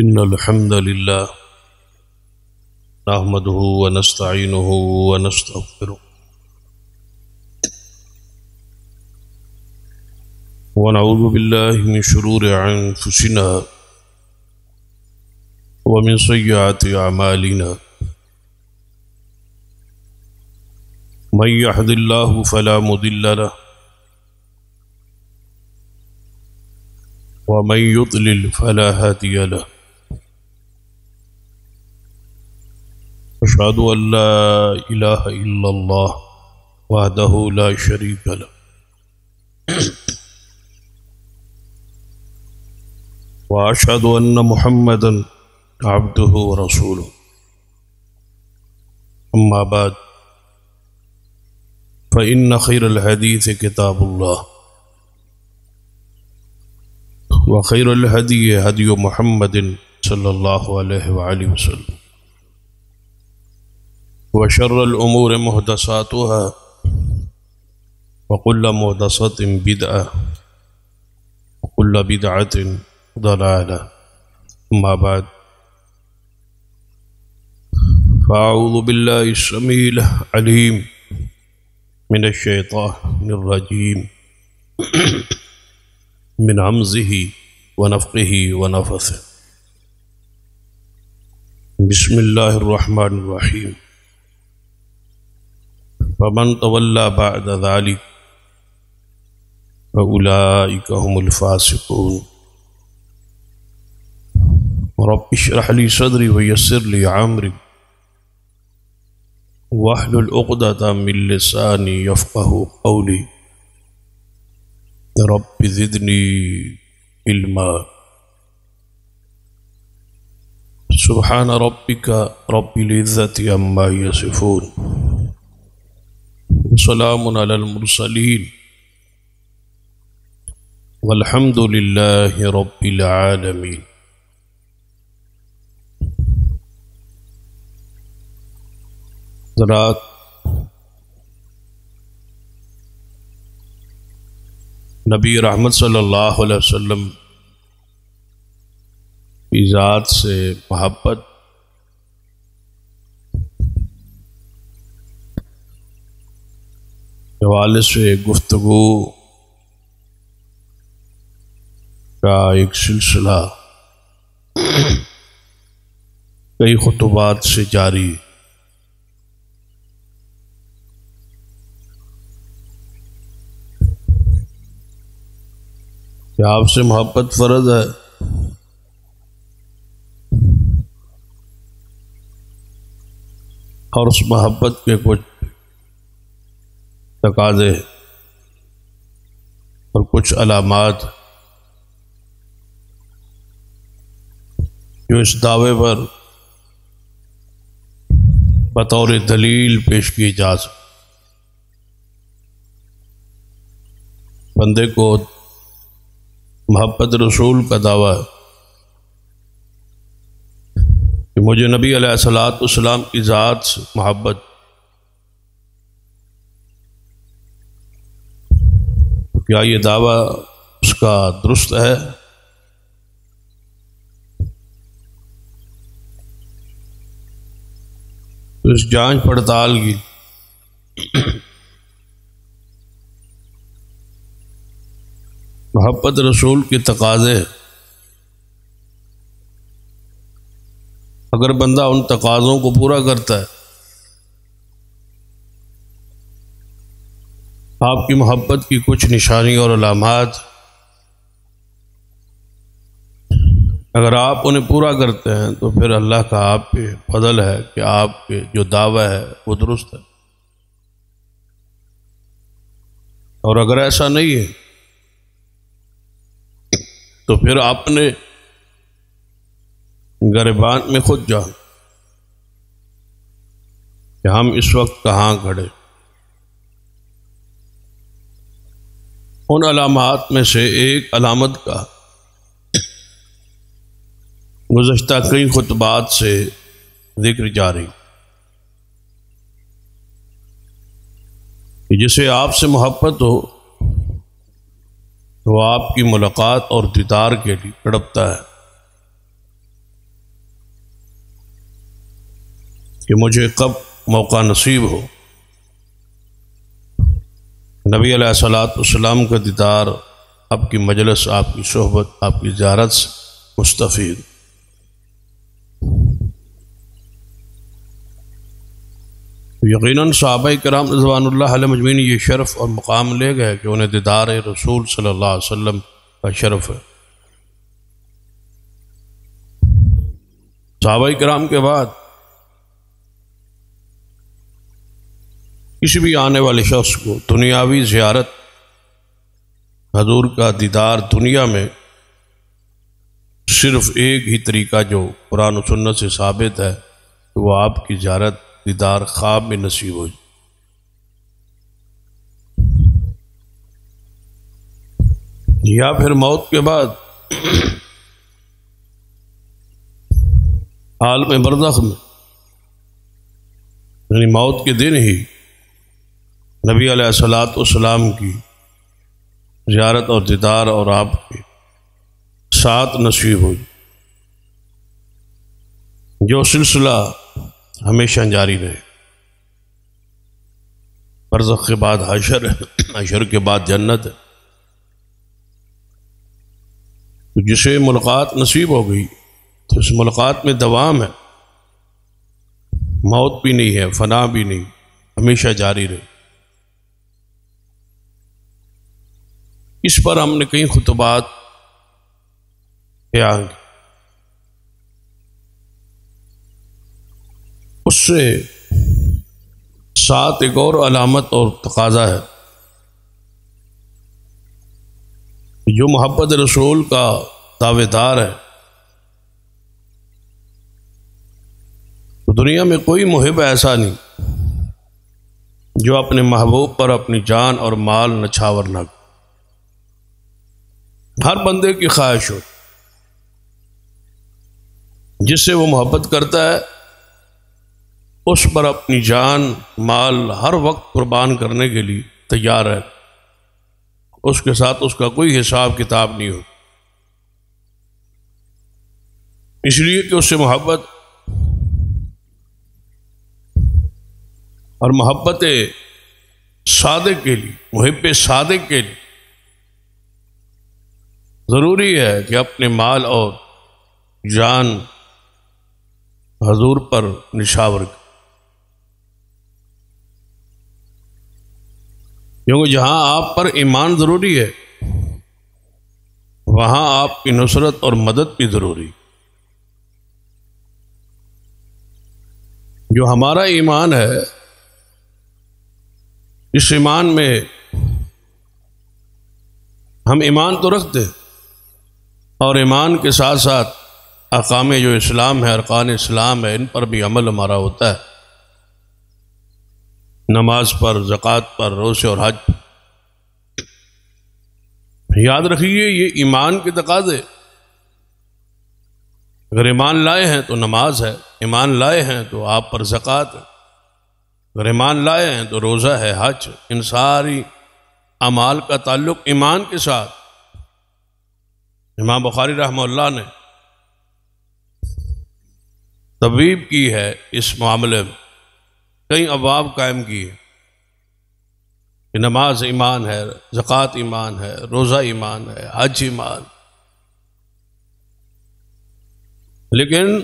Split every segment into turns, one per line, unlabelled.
ان الحمد لله نحمده ونستعينه ونستغفره ونعوذ بالله من شرور انفسنا ومن سيئات اعمالنا من يهد الله فلا مضل له ومن يضلل فلا هادي له أشهد أن لا إله إلا الله وحده لا شريك له وأشهد أن محمدا عبده ورسوله أما بعد فإن خير الحديث كتاب الله وخير الهدي هدي محمد صلى الله عليه وآله وسلم وشر الأمور مهدساتها وكل مهدسة بدعة وكل بدعة ضلالة أما بعد فأعوذ بالله السميع العليم من الشيطان الرجيم من عمزه ونفقه ونفثه بسم الله الرحمن الرحيم فمن تولى بعد ذلك فأولئك هم الفاسقون رب اشرح لي صدري ويسر لي عمري وحل العقدة من لساني يفقه قولي رب زدني علما سبحان ربك رب العزة عما يصفون وسلام المرسلین والحمد لله للہ العالمین ذرات نبی رحمت صلی اللہ علیہ وسلم کی ذات سے محبت حوالے سے گفتگو کا ایک سلسلہ کئی خطبات سے جاری کیا آپ سے محبت فرض ہے اور اس محبت کے کچھ تقاضے اور کچھ علامات جو اس دعوے پر بطور دلیل پیش کی جا سکے کو محبت رسول کا دعویٰ ہے کہ مجھے نبی علیہ السلاۃ اسلام کی ذات سے محبت کیا یہ دعویٰ اس کا درست ہے تو اس جانچ پڑتال کی محبت رسول کے تقاضے اگر بندہ ان تقاضوں کو پورا کرتا ہے آپ کی محبت کی کچھ نشانی اور علامات اگر آپ انہیں پورا کرتے ہیں تو پھر اللہ کا آپ پہ فضل ہے کہ آپ کے جو دعویٰ ہے وہ درست ہے اور اگر ایسا نہیں ہے تو پھر اپنے گربان میں خود جاؤ کہ ہم اس وقت کہاں کھڑے ان علامات میں سے ایک علامت کا گزشتہ کئی خطبات سے ذکر جاری کہ جسے آپ سے محبت ہو تو آپ کی ملاقات اور دیدار کے لیے تڑپتا ہے کہ مجھے کب موقع نصیب ہو نبی علیہ السلاۃ والسلام کا دیدار آپ کی مجلس آپ کی صحبت آپ کی زیارت مستفید یقیناً صحابہ کرام رضوان اللہ علیہ مجمین یہ شرف اور مقام لے گئے کہ انہیں دیدار رسول صلی اللہ علیہ وسلم کا شرف ہے صحابہ کرام کے بعد کسی بھی آنے والے شخص کو دنیاوی زیارت حضور کا دیدار دنیا میں صرف ایک ہی طریقہ جو قرآن و سنت سے ثابت ہے کہ وہ آپ کی زیارت دیدار خواب میں نصیب ہو جائے یا پھر موت کے بعد عالم بردخ میں یعنی موت کے دن ہی نبی علیہ السلاۃ والسلام کی زیارت اور دیدار اور آپ ساتھ نصیب ہوئی جو سلسلہ ہمیشہ جاری رہے پر کے بعد حشر حشر کے بعد جنت ہے جسے ملاقات نصیب ہو گئی تو اس ملاقات میں دوام ہے موت بھی نہیں ہے فنا بھی نہیں ہمیشہ جاری رہے اس پر ہم نے کئی خطبات بیان کی اس سے سات ایک اور علامت اور تقاضا ہے جو محبت رسول کا دعوے دار ہے دنیا میں کوئی محب ایسا نہیں جو اپنے محبوب پر اپنی جان اور مال نہ کر ہر بندے کی خواہش ہو جس سے وہ محبت کرتا ہے اس پر اپنی جان مال ہر وقت قربان کرنے کے لیے تیار ہے اس کے ساتھ اس کا کوئی حساب کتاب نہیں ہو اس لیے کہ اس سے محبت اور محبت صادق کے لیے محب صادق کے لیے ضروری ہے کہ اپنے مال اور جان حضور پر نشاور کیونکہ جہاں آپ پر ایمان ضروری ہے وہاں آپ کی نصرت اور مدد بھی ضروری جو ہمارا ایمان ہے اس ایمان میں ہم ایمان تو رکھتے ہیں اور ایمان کے ساتھ ساتھ اقام جو اسلام ہے ارکان اسلام ہے ان پر بھی عمل ہمارا ہوتا ہے نماز پر زکوٰۃ پر روزے اور حج پر یاد رکھیے یہ ایمان کے تقاضے اگر ایمان لائے ہیں تو نماز ہے ایمان لائے ہیں تو آپ پر زکوٰۃ اگر ایمان لائے ہیں تو روزہ ہے حج ان ساری امال کا تعلق ایمان کے ساتھ امام بخاری رحمہ اللہ نے طبیب کی ہے اس معاملے میں کئی عباب قائم کیے کہ نماز ایمان ہے زکوٰۃ ایمان ہے روزہ ایمان ہے حج ایمان لیکن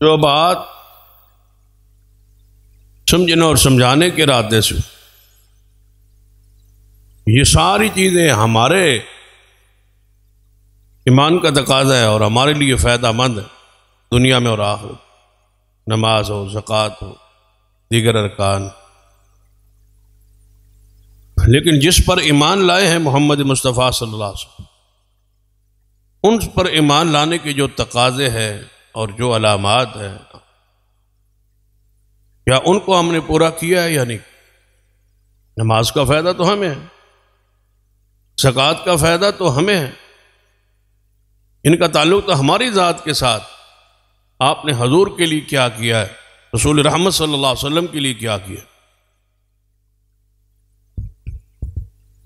جو بات سمجھنے اور سمجھانے کے رادے سے یہ ساری چیزیں ہمارے ایمان کا تقاضا ہے اور ہمارے لیے فائدہ مند ہے دنیا میں اور آخر نماز ہو زکوٰۃ ہو دیگر ارکان لیکن جس پر ایمان لائے ہیں محمد مصطفیٰ صلی اللہ علیہ وسلم ان پر ایمان لانے کے جو تقاضے ہیں اور جو علامات ہیں یا ان کو ہم نے پورا کیا ہے یا نہیں نماز کا فائدہ تو ہمیں ہے زکوٰۃ کا فائدہ تو ہمیں ہے ان کا تعلق تو ہماری ذات کے ساتھ آپ نے حضور کے لیے کیا کیا ہے رسول رحمت صلی اللہ علیہ وسلم کے لیے کیا کیا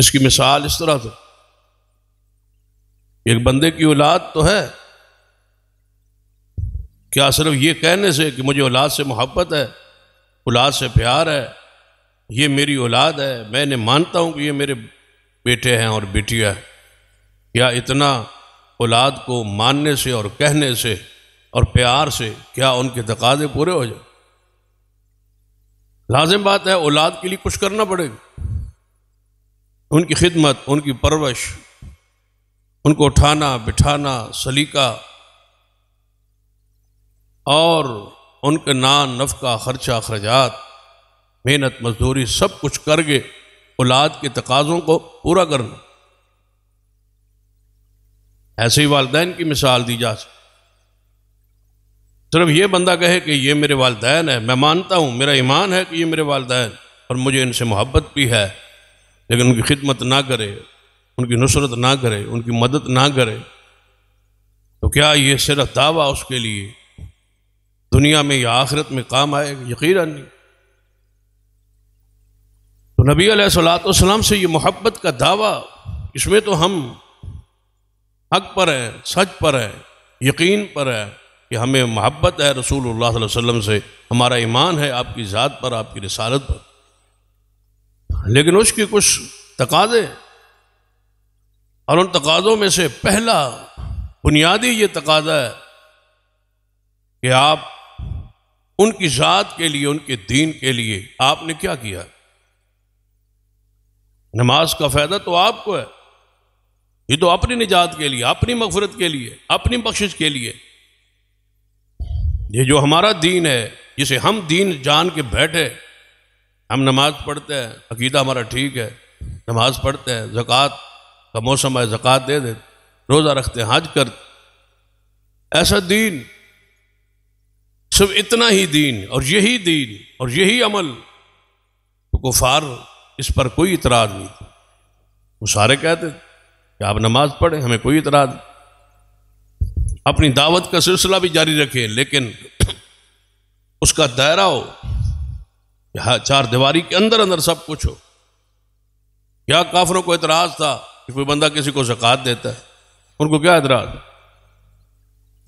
اس کی مثال اس طرح سے ایک بندے کی اولاد تو ہے کیا صرف یہ کہنے سے کہ مجھے اولاد سے محبت ہے اولاد سے پیار ہے یہ میری اولاد ہے میں نے مانتا ہوں کہ یہ میرے بیٹے ہیں اور بیٹیاں ہیں یا اتنا اولاد کو ماننے سے اور کہنے سے اور پیار سے کیا ان کے تقاضے پورے ہو جائیں لازم بات ہے اولاد کے لیے کچھ کرنا پڑے گا ان کی خدمت ان کی پرورش ان کو اٹھانا بٹھانا سلیقہ اور ان کے نا نفقہ خرچہ اخراجات محنت مزدوری سب کچھ کر کے اولاد کے تقاضوں کو پورا کرنا ایسے ہی والدین کی مثال دی جا سکتی صرف یہ بندہ کہے کہ یہ میرے والدین ہے میں مانتا ہوں میرا ایمان ہے کہ یہ میرے والدین اور مجھے ان سے محبت بھی ہے لیکن ان کی خدمت نہ کرے ان کی نصرت نہ کرے ان کی مدد نہ کرے تو کیا یہ صرف دعویٰ اس کے لیے دنیا میں یا آخرت میں کام آئے گا یقیناً تو نبی علیہ السلاۃ والسلام سے یہ محبت کا دعویٰ اس میں تو ہم حق پر ہے سچ پر ہے یقین پر ہے کہ ہمیں محبت ہے رسول اللہ صلی اللہ علیہ وسلم سے ہمارا ایمان ہے آپ کی ذات پر آپ کی رسالت پر لیکن اس کی کچھ تقاضے اور ان تقاضوں میں سے پہلا بنیادی یہ تقاضا ہے کہ آپ ان کی ذات کے لیے ان کے دین کے لیے آپ نے کیا کیا نماز کا فائدہ تو آپ کو ہے یہ تو اپنی نجات کے لیے اپنی مغفرت کے لیے اپنی بخشش کے لیے یہ جو ہمارا دین ہے جسے ہم دین جان کے بیٹھے ہم نماز پڑھتے ہیں عقیدہ ہمارا ٹھیک ہے نماز پڑھتے ہیں زکوٰۃ کا موسم ہے زکوٰۃ دے دیتے روزہ رکھتے ہیں حج کر ایسا دین صرف اتنا ہی دین اور یہی دین اور یہی عمل تو کفار اس پر کوئی اعتراض نہیں تھا وہ سارے کہتے تھے کہ آپ نماز پڑھیں ہمیں کوئی اعتراض اپنی دعوت کا سلسلہ بھی جاری رکھیں لیکن اس کا دائرہ ہو چار دیواری کے اندر اندر سب کچھ ہو کیا کافروں کو اعتراض تھا کہ کوئی بندہ کسی کو زکوٰۃ دیتا ہے ان کو کیا اعتراض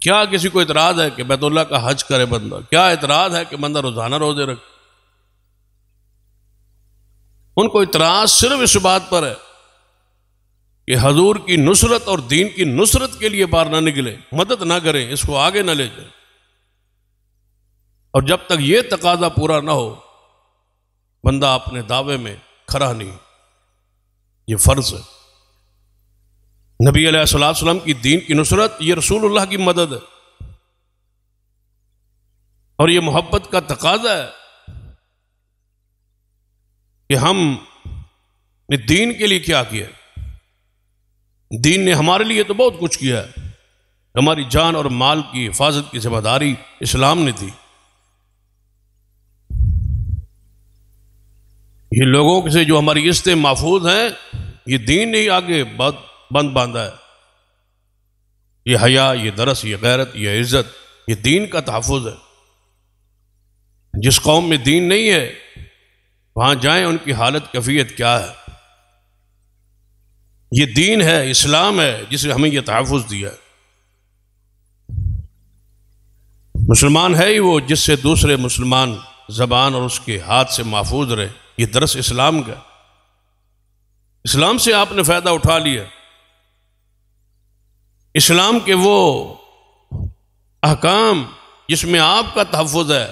کیا کسی کو اعتراض ہے کہ بیت اللہ کا حج کرے بندہ کیا اعتراض ہے کہ بندہ روزانہ روزے رکھے ان کو اعتراض صرف اس بات پر ہے کہ حضور کی نصرت اور دین کی نصرت کے لیے باہر نہ نکلے مدد نہ کریں اس کو آگے نہ لے جائیں اور جب تک یہ تقاضا پورا نہ ہو بندہ اپنے دعوے میں کھڑا نہیں یہ فرض ہے نبی علیہ صلی اللہ وسلم کی دین کی نصرت یہ رسول اللہ کی مدد ہے اور یہ محبت کا تقاضا ہے کہ ہم نے دین کے لیے کیا دین نے ہمارے لیے تو بہت کچھ کیا ہے ہماری جان اور مال کی حفاظت کی ذمہ داری اسلام نے دی یہ لوگوں سے جو ہماری عزتیں محفوظ ہیں یہ دین نے ہی آگے بند باندھا ہے یہ حیا یہ درس یہ غیرت یہ عزت یہ دین کا تحفظ ہے جس قوم میں دین نہیں ہے وہاں جائیں ان کی حالت کفیت کیا ہے یہ دین ہے اسلام ہے جس نے ہمیں یہ تحفظ دیا ہے مسلمان ہے ہی وہ جس سے دوسرے مسلمان زبان اور اس کے ہاتھ سے محفوظ رہے یہ درس اسلام کا اسلام سے آپ نے فائدہ اٹھا لیا اسلام کے وہ احکام جس میں آپ کا تحفظ ہے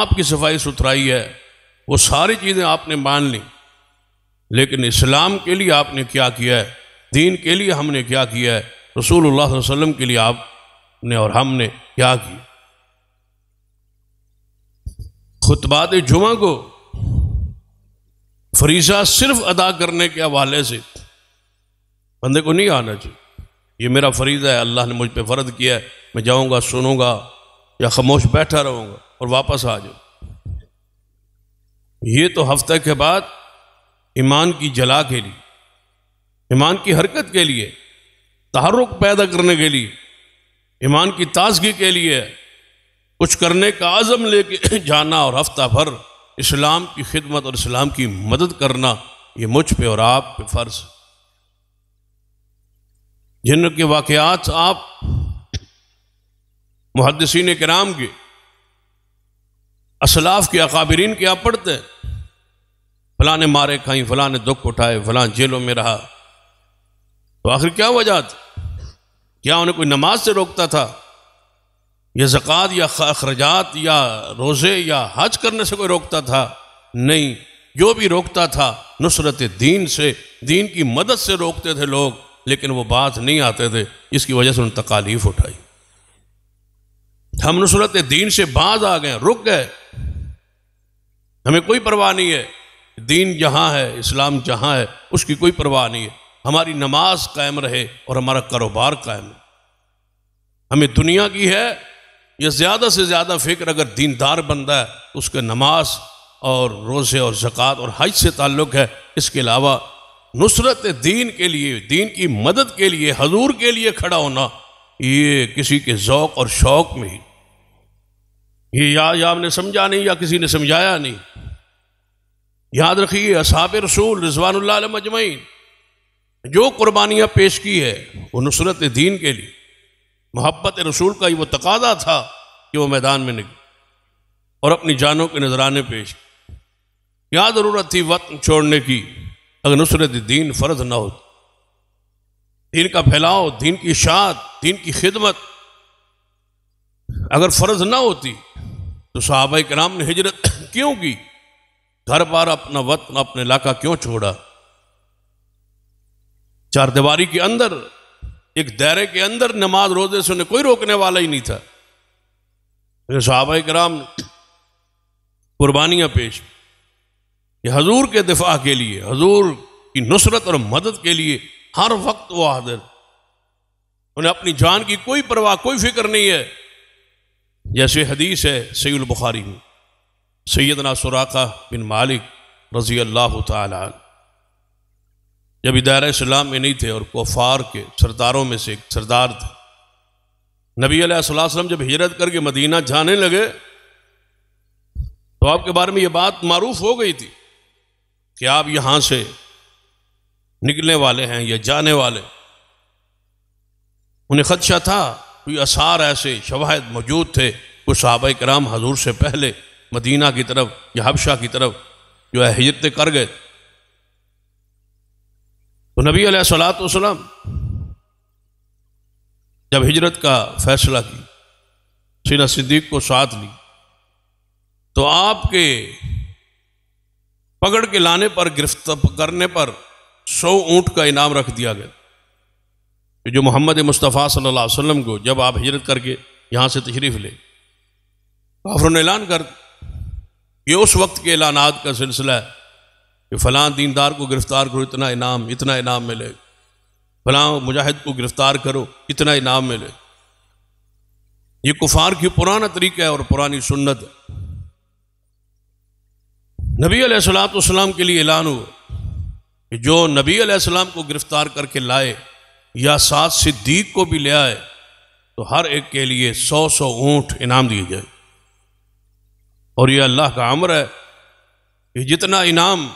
آپ کی صفائی ستھرائی ہے وہ ساری چیزیں آپ نے مان لیں لیکن اسلام کے لیے آپ نے کیا کیا ہے دین کے لیے ہم نے کیا کیا ہے رسول اللہ صلی اللہ علیہ وسلم کے لیے آپ نے اور ہم نے کیا کیا خطبات جمعہ کو فریضہ صرف ادا کرنے کے حوالے سے بندے کو نہیں آنا چاہیے یہ میرا فریضہ ہے اللہ نے مجھ پہ فرد کیا ہے میں جاؤں گا سنوں گا یا خاموش بیٹھا رہوں گا اور واپس آ جاؤں یہ تو ہفتہ کے بعد ایمان کی جلا کے لیے ایمان کی حرکت کے لیے تحرک پیدا کرنے کے لیے ایمان کی تازگی کے لیے کچھ کرنے کا عزم لے کے جانا اور ہفتہ بھر اسلام کی خدمت اور اسلام کی مدد کرنا یہ مجھ پہ اور آپ پہ فرض ہے جن کے واقعات آپ محدثین کرام کے اسلاف کے اقابرین کے آپ پڑھتے ہیں فلاں نے مارے کھائیں فلاں نے دکھ اٹھائے فلاں جیلوں میں رہا تو آخر کیا وجہ تھی کیا انہیں کوئی نماز سے روکتا تھا یا زکوٰۃ یا اخراجات یا روزے یا حج کرنے سے کوئی روکتا تھا نہیں جو بھی روکتا تھا نصرت دین سے دین کی مدد سے روکتے تھے لوگ لیکن وہ بات نہیں آتے تھے اس کی وجہ سے نے تکالیف اٹھائی ہم نصرت دین سے بعض آ گئے رک گئے ہمیں کوئی پرواہ نہیں ہے دین جہاں ہے اسلام جہاں ہے اس کی کوئی پرواہ نہیں ہے ہماری نماز قائم رہے اور ہمارا کاروبار قائم ہے ہمیں دنیا کی ہے یہ زیادہ سے زیادہ فکر اگر دیندار بندہ ہے اس کے نماز اور روزے اور زکوٰۃ اور حج سے تعلق ہے اس کے علاوہ نصرت دین کے لیے دین کی مدد کے لیے حضور کے لیے کھڑا ہونا یہ کسی کے ذوق اور شوق میں ہی یہ یا آپ نے سمجھا نہیں یا کسی نے سمجھایا نہیں یاد رکھیے اصحاب رسول رضوان اللہ علیہ مجمعین جو قربانیاں پیش کی ہے وہ نصرت دین کے لیے محبت رسول کا ہی وہ تقاضا تھا کہ وہ میدان میں نکلے اور اپنی جانوں کے نذرانے پیش کیا ضرورت تھی وقت چھوڑنے کی اگر نصرت دین فرض نہ ہو دین کا پھیلاؤ دین کی شاد دین کی خدمت اگر فرض نہ ہوتی تو صحابہ کرام نے ہجرت کیوں کی گھر بار اپنا وطن اپنے علاقہ کیوں چھوڑا چار دیواری کے اندر ایک دائرے کے اندر نماز روزے سے انہیں کوئی روکنے والا ہی نہیں تھا صحابہ کرام قربانیاں پیش یہ حضور کے دفاع کے لیے حضور کی نصرت اور مدد کے لیے ہر وقت وہ حاضر انہیں اپنی جان کی کوئی پرواہ کوئی فکر نہیں ہے جیسے حدیث ہے سعید البخاری میں سیدنا سراقہ بن مالک رضی اللہ عنہ جب اسلام میں نہیں تھے اور کفار کے سرداروں میں سے ایک سردار تھے نبی علیہ صلی اللہ وسلم جب ہجرت کر کے مدینہ جانے لگے تو آپ کے بارے میں یہ بات معروف ہو گئی تھی کہ آپ یہاں سے نکلنے والے ہیں یا جانے والے انہیں خدشہ تھا کوئی اثار ایسے شواہد موجود تھے کچھ صحابہ کرام حضور سے پہلے مدینہ کی طرف یا حبشہ کی طرف جو ہے ہجرتیں کر گئے تو نبی علیہ السلاۃ وسلم جب ہجرت کا فیصلہ کی سینا صدیق کو ساتھ لی تو آپ کے پکڑ کے لانے پر گرفت کرنے پر سو اونٹ کا انعام رکھ دیا گیا جو محمد مصطفیٰ صلی اللہ علیہ وسلم کو جب آپ ہجرت کر کے یہاں سے تشریف لے نے اعلان کر یہ اس وقت کے اعلانات کا سلسلہ ہے کہ فلاں دیندار کو گرفتار کرو اتنا انعام اتنا انعام ملے فلاں مجاہد کو گرفتار کرو اتنا انعام ملے یہ کفار کی پرانا طریقہ ہے اور پرانی سنت ہے نبی علیہ السلام اسلام کے لیے اعلان ہو کہ جو نبی علیہ السلام کو گرفتار کر کے لائے یا سات صدیق کو بھی لے آئے تو ہر ایک کے لیے سو سو اونٹ انعام دیے جائے اور یہ اللہ کا عمر ہے کہ جتنا انعام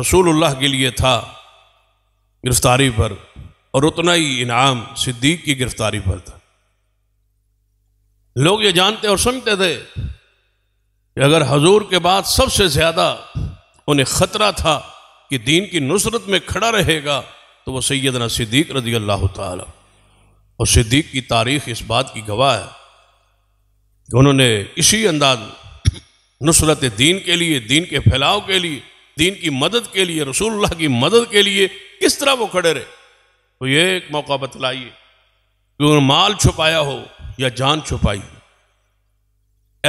رسول اللہ کے لیے تھا گرفتاری پر اور اتنا ہی انعام صدیق کی گرفتاری پر تھا لوگ یہ جانتے اور سمجھتے تھے کہ اگر حضور کے بعد سب سے زیادہ انہیں خطرہ تھا کہ دین کی نصرت میں کھڑا رہے گا تو وہ سیدنا صدیق رضی اللہ تعالی اور صدیق کی تاریخ اس بات کی گواہ ہے کہ انہوں نے اسی انداز نصرت دین کے لیے دین کے پھیلاؤ کے لیے دین کی مدد کے لیے رسول اللہ کی مدد کے لیے کس طرح وہ کھڑے رہے تو یہ ایک موقع بتلائیے کہ مال چھپایا ہو یا جان چھپائی ہو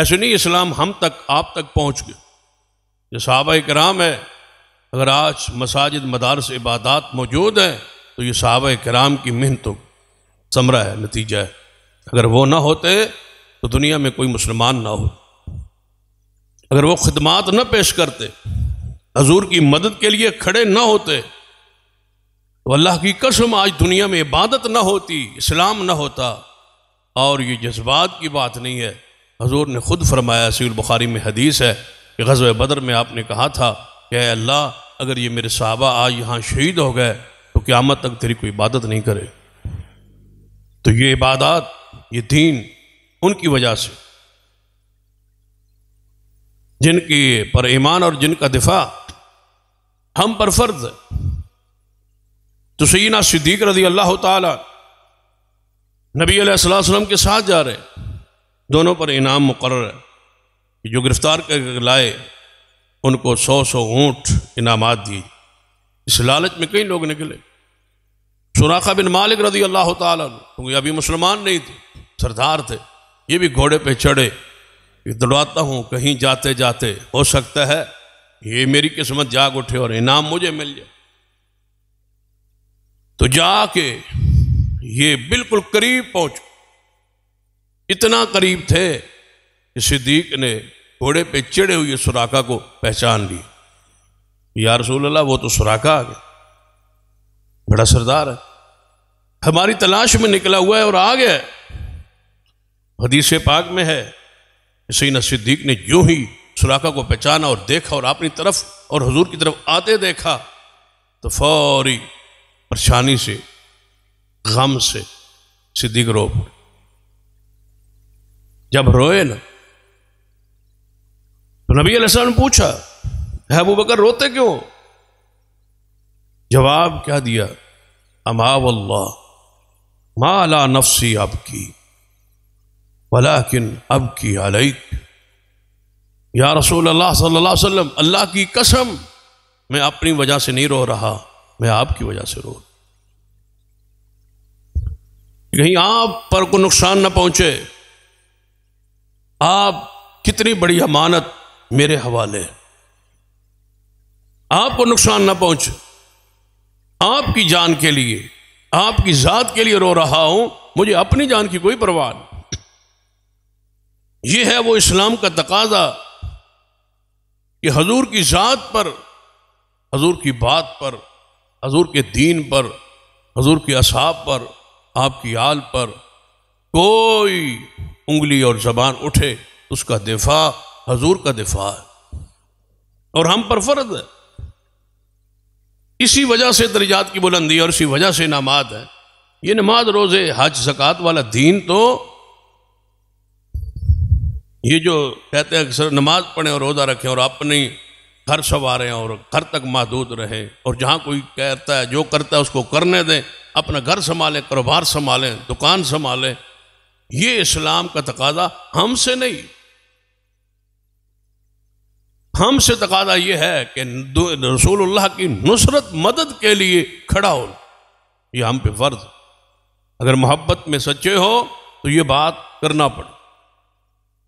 ایسے نہیں اسلام ہم تک آپ تک پہنچ گئے یہ صحابہ کرام ہے اگر آج مساجد مدارس عبادات موجود ہیں تو یہ صحابہ کرام کی محنتوں ثمرہ ہے نتیجہ ہے اگر وہ نہ ہوتے تو دنیا میں کوئی مسلمان نہ ہوتے اگر وہ خدمات نہ پیش کرتے حضور کی مدد کے لیے کھڑے نہ ہوتے تو اللہ کی قسم آج دنیا میں عبادت نہ ہوتی اسلام نہ ہوتا اور یہ جذبات کی بات نہیں ہے حضور نے خود فرمایا سی البخاری میں حدیث ہے کہ غزوہ بدر میں آپ نے کہا تھا کہ اے اللہ اگر یہ میرے صحابہ آج یہاں شہید ہو گئے تو قیامت تک تیری کوئی عبادت نہیں کرے تو یہ عبادات یہ دین ان کی وجہ سے جن کی پر ایمان اور جن کا دفاع ہم پر فرض ہے تو سیدنا صدیق رضی اللہ تعالی نبی علیہ السلّہ وسلم کے ساتھ جا رہے دونوں پر انعام مقرر ہے جو گرفتار کر لائے ان کو سو سو اونٹ انعامات دیے اس لالچ میں کئی لوگ نکلے سوراخا بن مالک رضی اللہ تعالیٰ کیونکہ ابھی مسلمان نہیں تھے سردار تھے یہ بھی گھوڑے پہ چڑھے دوڑتا ہوں کہیں جاتے جاتے ہو سکتا ہے یہ میری قسمت جاگ اٹھے اور انعام مجھے مل جائے تو جا کے یہ بالکل قریب پہنچ اتنا قریب تھے کہ صدیق نے گھوڑے پہ چڑھے ہوئے سوراخا کو پہچان لی یا رسول اللہ وہ تو سوراخا آ گیا بڑا سردار ہے ہماری تلاش میں نکلا ہوا ہے اور آ گیا حدیث پاک میں ہے سینا صدیق نے یوں ہی سلاخہ کو پہچانا اور دیکھا اور اپنی طرف اور حضور کی طرف آتے دیکھا تو فوری پریشانی سے غم سے صدیق رو پڑے جب روئے نا تو نبی علیہ السلام نے پوچھا ہے وہ بکر روتے کیوں جواب کیا دیا اما اللہ ما لا نفسی آپ کی ولیکن اب کی علیک یا رسول اللہ صلی اللہ علیہ وسلم اللہ کی قسم میں اپنی وجہ سے نہیں رو رہا میں آپ کی وجہ سے رو رہا کہیں آپ پر کو نقصان نہ پہنچے آپ کتنی بڑی امانت میرے حوالے آپ کو نقصان نہ پہنچے آپ کی جان کے لیے آپ کی ذات کے لیے رو رہا ہوں مجھے اپنی جان کی کوئی پرواہ نہیں یہ ہے وہ اسلام کا تقاضا کہ حضور کی ذات پر حضور کی بات پر حضور کے دین پر حضور کے اصحاب پر آپ کی آل پر کوئی انگلی اور زبان اٹھے اس کا دفاع حضور کا دفاع ہے اور ہم پر فرد ہے اسی وجہ سے درجات کی بلندی اور اسی وجہ سے نماز ہے یہ نماز روزے حج زکوٰۃ والا دین تو یہ جو کہتے ہیں نماز پڑھیں اور روزہ رکھیں اور اپنی گھر سواریں اور گھر تک محدود رہیں اور جہاں کوئی کہتا ہے جو کرتا ہے اس کو کرنے دیں اپنا گھر سنبھالیں کاروبار سنبھالیں دکان سنبھالیں یہ اسلام کا تقاضا ہم سے نہیں ہم سے تقاضا یہ ہے کہ رسول اللہ کی نصرت مدد کے لیے کھڑا ہو یہ ہم پہ فرض اگر محبت میں سچے ہو تو یہ بات کرنا پڑے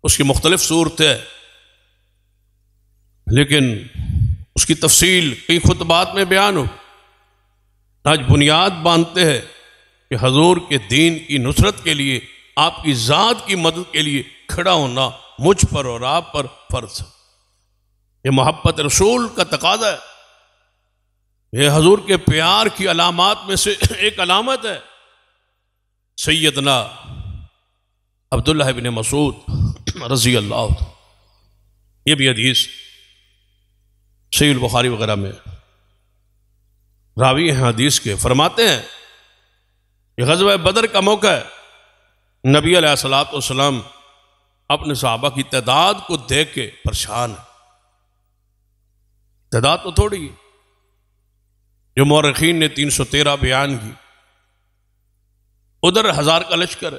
اس کی مختلف صورت ہے لیکن اس کی تفصیل کئی خطبات میں بیان ہو آج بنیاد باندھتے ہیں کہ حضور کے دین کی نصرت کے لیے آپ کی ذات کی مدد کے لیے کھڑا ہونا مجھ پر اور آپ پر فرض ہے یہ محبت رسول کا تقاضا ہے یہ حضور کے پیار کی علامات میں سے ایک علامت ہے سیدنا عبداللہ بن مسعود رضی اللہ یہ بھی حدیث سید البخاری وغیرہ میں راوی ہیں حدیث کے فرماتے ہیں یہ غزوہ بدر کا موقع ہے نبی علیہ السلات وسلم اپنے صحابہ کی تعداد کو دیکھ کے پریشان ہے تعداد تو تھوڑی ہے جو مورخین نے تین سو تیرہ بیان کی ادھر ہزار کا ہے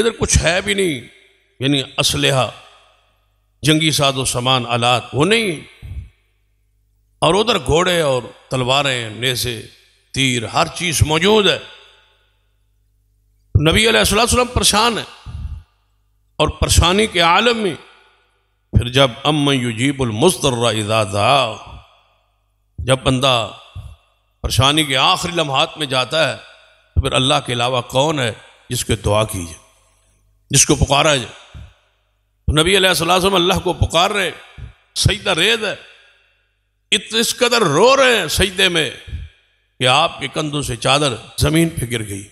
ادھر کچھ ہے بھی نہیں یعنی اسلحہ جنگی ساد و سامان آلات وہ نہیں اور ادھر گھوڑے اور تلواریں نیزے تیر ہر چیز موجود ہے نبی علیہ السلام وسلم پریشان ہے اور پریشانی کے عالم میں پھر جب ام یو جیب المستر دادا جب بندہ پریشانی کے آخری لمحات میں جاتا ہے تو پھر اللہ کے علاوہ کون ہے جس کے دعا کیجیے جس کو پکارا جائے نبی علیہ اللہ اللہ کو پکار رہے سجدہ ریز ہے اس قدر رو رہے ہیں سجدے میں کہ آپ کے کندھوں سے چادر زمین پہ گر گئی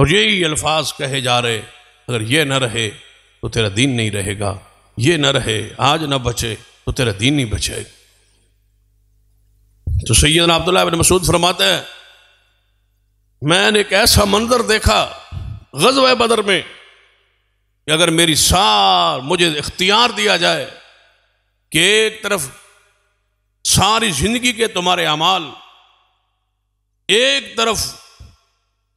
اور یہی الفاظ کہے جا رہے اگر یہ نہ رہے تو تیرا دین نہیں رہے گا یہ نہ رہے آج نہ بچے تو تیرا دین نہیں بچے گا تو سیدنا عبداللہ بن مسعود فرماتے میں نے ایک ایسا منظر دیکھا غزوہ بدر میں کہ اگر میری سار مجھے اختیار دیا جائے کہ ایک طرف ساری زندگی کے تمہارے عمال ایک طرف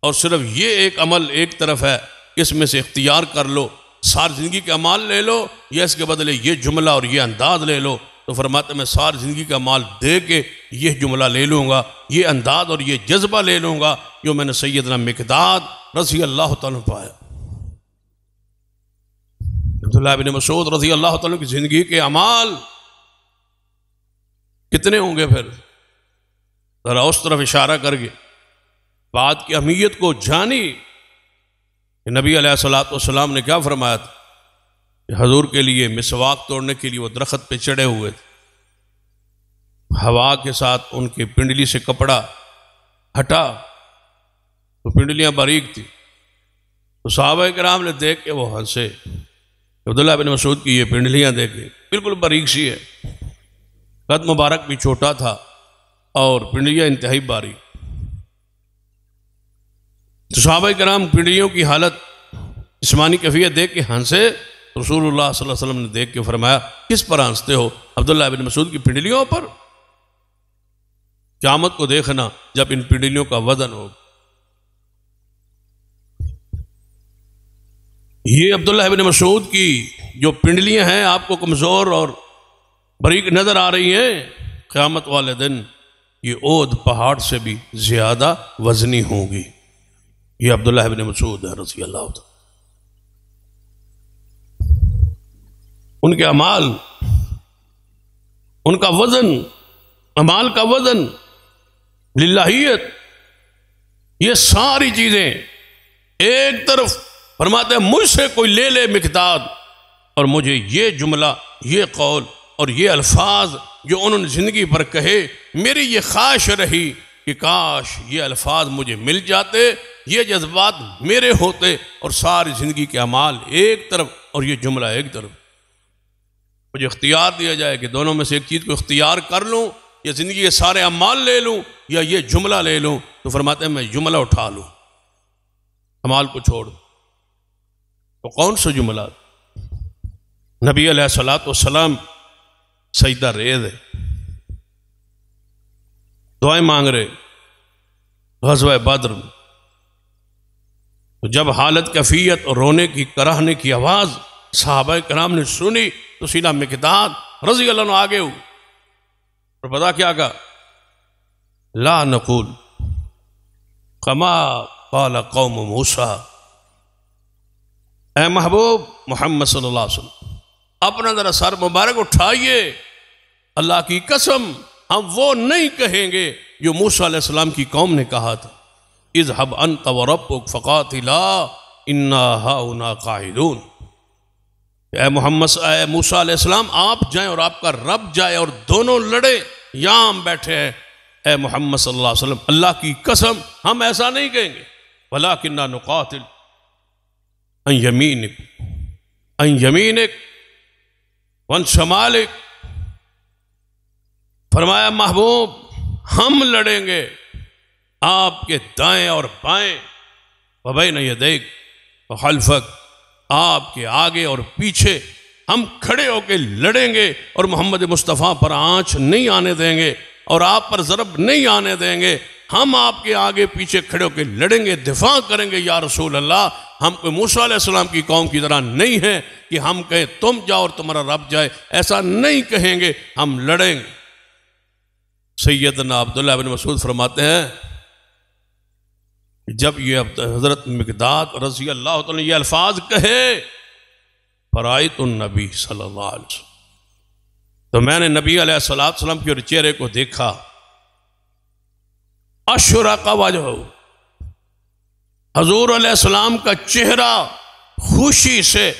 اور صرف یہ ایک عمل ایک طرف ہے اس میں سے اختیار کر لو ساری زندگی کے عمال لے لو یا اس کے بدلے یہ جملہ اور یہ انداز لے لو تو فرماتے میں سار زندگی کا مال دے کے یہ جملہ لے لوں گا یہ انداز اور یہ جذبہ لے لوں گا جو میں نے سیدنا مقداد رضی اللہ تعالیٰ عبداللہ بن مسعود رضی اللہ تعالیٰ کی زندگی کے اعمال کتنے ہوں گے پھر ذرا اس طرف اشارہ کر کے بات کی اہمیت کو جانی کہ نبی علیہ السلاۃ والسلام نے کیا فرمایا تھا حضور کے لیے مسواک توڑنے کے لیے وہ درخت پہ چڑھے ہوئے تھے ہوا کے ساتھ ان کے پنڈلی سے کپڑا ہٹا تو پنڈلیاں باریک تھیں تو صحابہ کرام نے دیکھ کے وہ ہنسے عبداللہ بن مسعود کی یہ پنڈلیاں دیکھے بالکل باریک سی ہے قد مبارک بھی چھوٹا تھا اور پنڈلیاں انتہائی باریک تو صحابہ کرام پنڈلیوں کی حالت جسمانی کیفیت دیکھ کے ہنسے رسول اللہ صلی اللہ علیہ وسلم نے دیکھ کے فرمایا کس پر ہنستے ہو عبداللہ بن مسعود کی پنڈلیوں پر قیامت کو دیکھنا جب ان پنڈلیوں کا وزن ہو یہ عبداللہ بن مسعود کی جو پنڈلیاں ہیں آپ کو کمزور اور بریک نظر آ رہی ہیں قیامت والے دن یہ اود پہاڑ سے بھی زیادہ وزنی ہوں گی یہ عبداللہ بن مسعود ہے رضی اللہ ان کے امال ان کا وزن امال کا وزن للہیت یہ ساری چیزیں ایک طرف فرماتے ہیں مجھ سے کوئی لے لے مقداد اور مجھے یہ جملہ یہ قول اور یہ الفاظ جو انہوں نے زندگی پر کہے میری یہ خواہش رہی کہ کاش یہ الفاظ مجھے مل جاتے یہ جذبات میرے ہوتے اور ساری زندگی کے امال ایک طرف اور یہ جملہ ایک طرف مجھے اختیار دیا جائے کہ دونوں میں سے ایک چیز کو اختیار کر لوں یا زندگی کے سارے امال لے لوں یا یہ جملہ لے لوں تو فرماتے ہیں میں جملہ اٹھا لوں امال کو چھوڑ دوں تو کون سا جملہ نبی علیہ السلاۃ والسلام سجدہ سیدہ ریز دعائیں مانگ رہے ہز بدر جب حالت کفیت اور رونے کی کراہنے کی آواز صحابہ کرام نے سنی تو سینا مقداد رضی اللہ عنہ آگے ہو اور پتا کیا کہا لا نقول کما قال قوم موسا اے محبوب محمد صلی اللہ علیہ وسلم اپنا ذرا سر مبارک اٹھائیے اللہ کی قسم ہم وہ نہیں کہیں گے جو موسا علیہ السلام کی قوم نے کہا تھا از انا هاؤنا قاعدون اے محمد اے موسا علیہ السلام آپ جائیں اور آپ کا رب جائے اور دونوں لڑے یام بیٹھے ہیں اے محمد صلی اللہ علیہ وسلم اللہ کی قسم ہم ایسا نہیں کہیں گے بلا کنہ نقاطل یمینک اے یمینک ون شمالک فرمایا محبوب ہم لڑیں گے آپ کے دائیں اور بائیں بھائی نہ یہ دیکھ حلفک آپ کے آگے اور پیچھے ہم کھڑے ہو کے لڑیں گے اور محمد مصطفیٰ پر آنچ نہیں آنے دیں گے اور آپ پر ضرب نہیں آنے دیں گے ہم آپ کے آگے پیچھے کھڑے ہو کے لڑیں گے دفاع کریں گے یا رسول اللہ ہم کو موسا علیہ السلام کی قوم کی طرح نہیں ہے کہ ہم کہیں تم جاؤ اور تمہارا رب جائے ایسا نہیں کہیں گے ہم لڑیں گے سیدنا عبداللہ بن مسعود فرماتے ہیں جب یہ حضرت مقداد رضی اللہ نے یہ الفاظ کہے النبی صلی تو نبی وسلم تو میں نے نبی علیہ السلام اللہ کے چہرے کو دیکھا اشورا کا وجہ حضور علیہ السلام کا چہرہ خوشی سے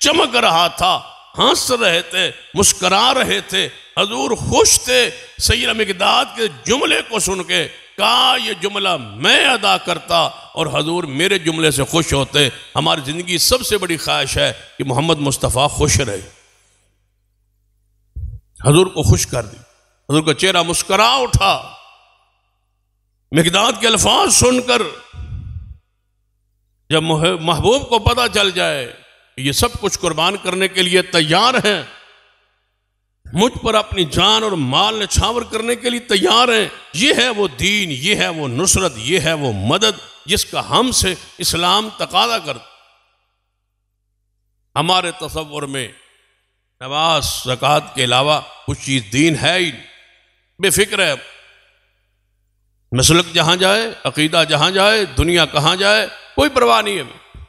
چمک رہا تھا ہنس رہے تھے مسکرا رہے تھے حضور خوش تھے سید مقداد کے جملے کو سن کے یہ جملہ میں ادا کرتا اور حضور میرے جملے سے خوش ہوتے ہماری زندگی سب سے بڑی خواہش ہے کہ محمد مصطفیٰ خوش رہے حضور کو خوش کر دی حضور کا چہرہ مسکرا اٹھا مقداد کے الفاظ سن کر جب محبوب کو پتا چل جائے یہ سب کچھ قربان کرنے کے لیے تیار ہیں مجھ پر اپنی جان اور مال نچھاور کرنے کے لیے تیار ہیں یہ ہے وہ دین یہ ہے وہ نصرت یہ ہے وہ مدد جس کا ہم سے اسلام تقاضا کر ہمارے تصور میں نواز زکوٰۃ کے علاوہ کچھ چیز دین ہے ہی بے فکر ہے مسلک جہاں جائے عقیدہ جہاں جائے دنیا کہاں جائے کوئی پرواہ نہیں ہے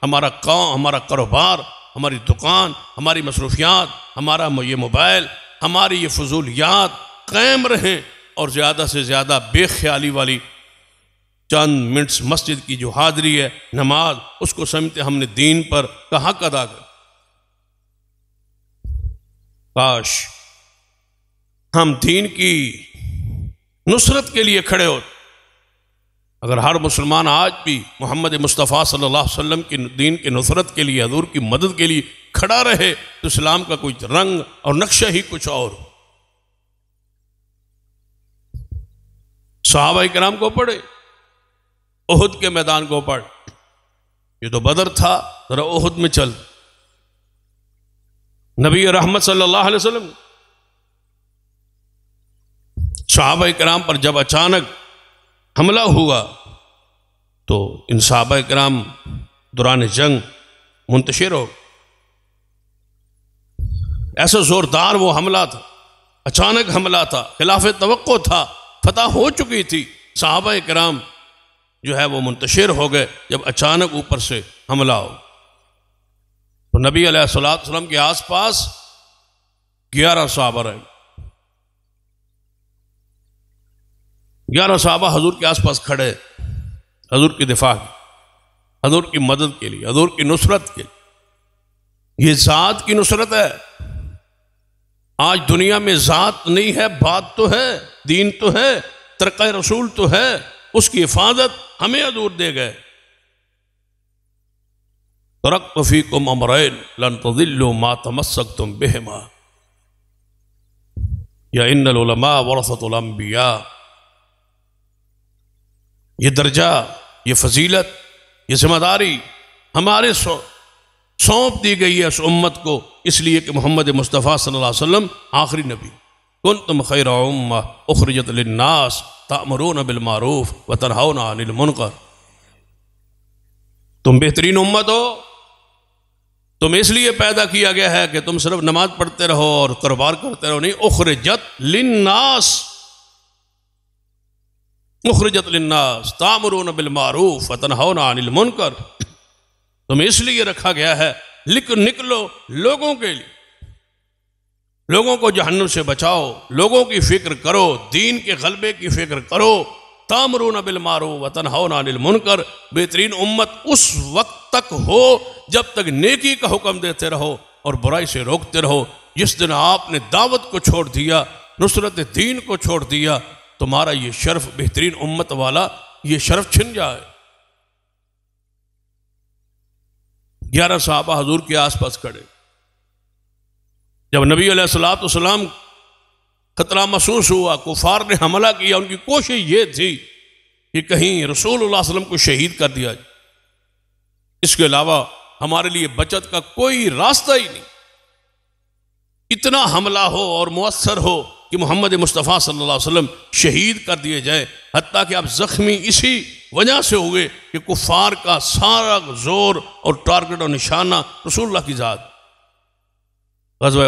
ہمارا کام ہمارا کاروبار ہماری دکان ہماری مصروفیات ہمارا یہ موبائل ہماری یہ فضولیات قائم رہیں اور زیادہ سے زیادہ بے خیالی والی چند منٹس مسجد کی جو حاضری ہے نماز اس کو سمجھتے ہم نے دین پر کا حق ادا کاش ہم دین کی نصرت کے لیے کھڑے ہوتے اگر ہر مسلمان آج بھی محمد مصطفیٰ صلی اللہ علیہ وسلم کی دین کے نصرت کے لیے حضور کی مدد کے لیے کھڑا رہے تو اسلام کا کوئی رنگ اور نقشہ ہی کچھ اور صحابہ کرام کو پڑھے عہد کے میدان کو پڑھ یہ تو بدر تھا ذرا عہد میں چل نبی رحمت صلی اللہ علیہ وسلم صحابہ کرام پر جب اچانک حملہ ہوا تو ان صحابہ کرام دوران جنگ منتشر ہو ایسا زوردار وہ حملہ تھا اچانک حملہ تھا خلاف توقع تھا فتح ہو چکی تھی صحابہ کرام جو ہے وہ منتشر ہو گئے جب اچانک اوپر سے حملہ ہو تو نبی علیہ السلام کے آس پاس گیارہ صحابہ رہے گیارہ صحابہ حضور کے آس پاس کھڑے حضور کے دفاع حضور کی مدد کے لیے حضور کی نصرت کے لیے یہ ذات کی نصرت ہے آج دنیا میں ذات نہیں ہے بات تو ہے دین تو ہے ترقہ رسول تو ہے اس کی حفاظت ہمیں حضور دے گئے ترق و فی کو ممر ماتم تم بہما یا ان ورثت الانبیاء یہ درجہ یہ فضیلت یہ ذمہ داری ہمارے سو سونپ دی گئی ہے اس امت کو اس لیے کہ محمد مصطفیٰ صلی اللہ علیہ وسلم آخری نبی کن تم خیر اخرجت للناس تامرون بالمعروف و عن المنکر تم بہترین امت ہو تم اس لیے پیدا کیا گیا ہے کہ تم صرف نماز پڑھتے رہو اور کاروبار کرتے رہو نہیں اخرجت للناس مخرجت للناس تامرون بالمعروف وتنہون عن المنکر تم اس لیے رکھا گیا ہے لکھ نکلو لوگوں کے لیے لوگوں کو جہنم سے بچاؤ لوگوں کی فکر کرو دین کے غلبے کی فکر کرو تامرون بالمعروف وتنہون وطن المنکر بہترین امت اس وقت تک ہو جب تک نیکی کا حکم دیتے رہو اور برائی سے روکتے رہو جس دن آپ نے دعوت کو چھوڑ دیا نصرت دین کو چھوڑ دیا تمہارا یہ شرف بہترین امت والا یہ شرف چھن جائے گیارہ صحابہ حضور کے آس پاس کھڑے جب نبی علیہ السلاۃ والسلام خطرہ محسوس ہوا کفار نے حملہ کیا ان کی کوشش یہ تھی کہ کہیں رسول اللہ علیہ وسلم کو شہید کر دیا جائے اس کے علاوہ ہمارے لیے بچت کا کوئی راستہ ہی نہیں اتنا حملہ ہو اور مؤثر ہو کہ محمد مصطفیٰ صلی اللہ علیہ وسلم شہید کر دیے جائیں حتیٰ کہ آپ زخمی اسی وجہ سے ہوئے کہ کفار کا سارا زور اور ٹارگٹ اور نشانہ رسول اللہ کی ذات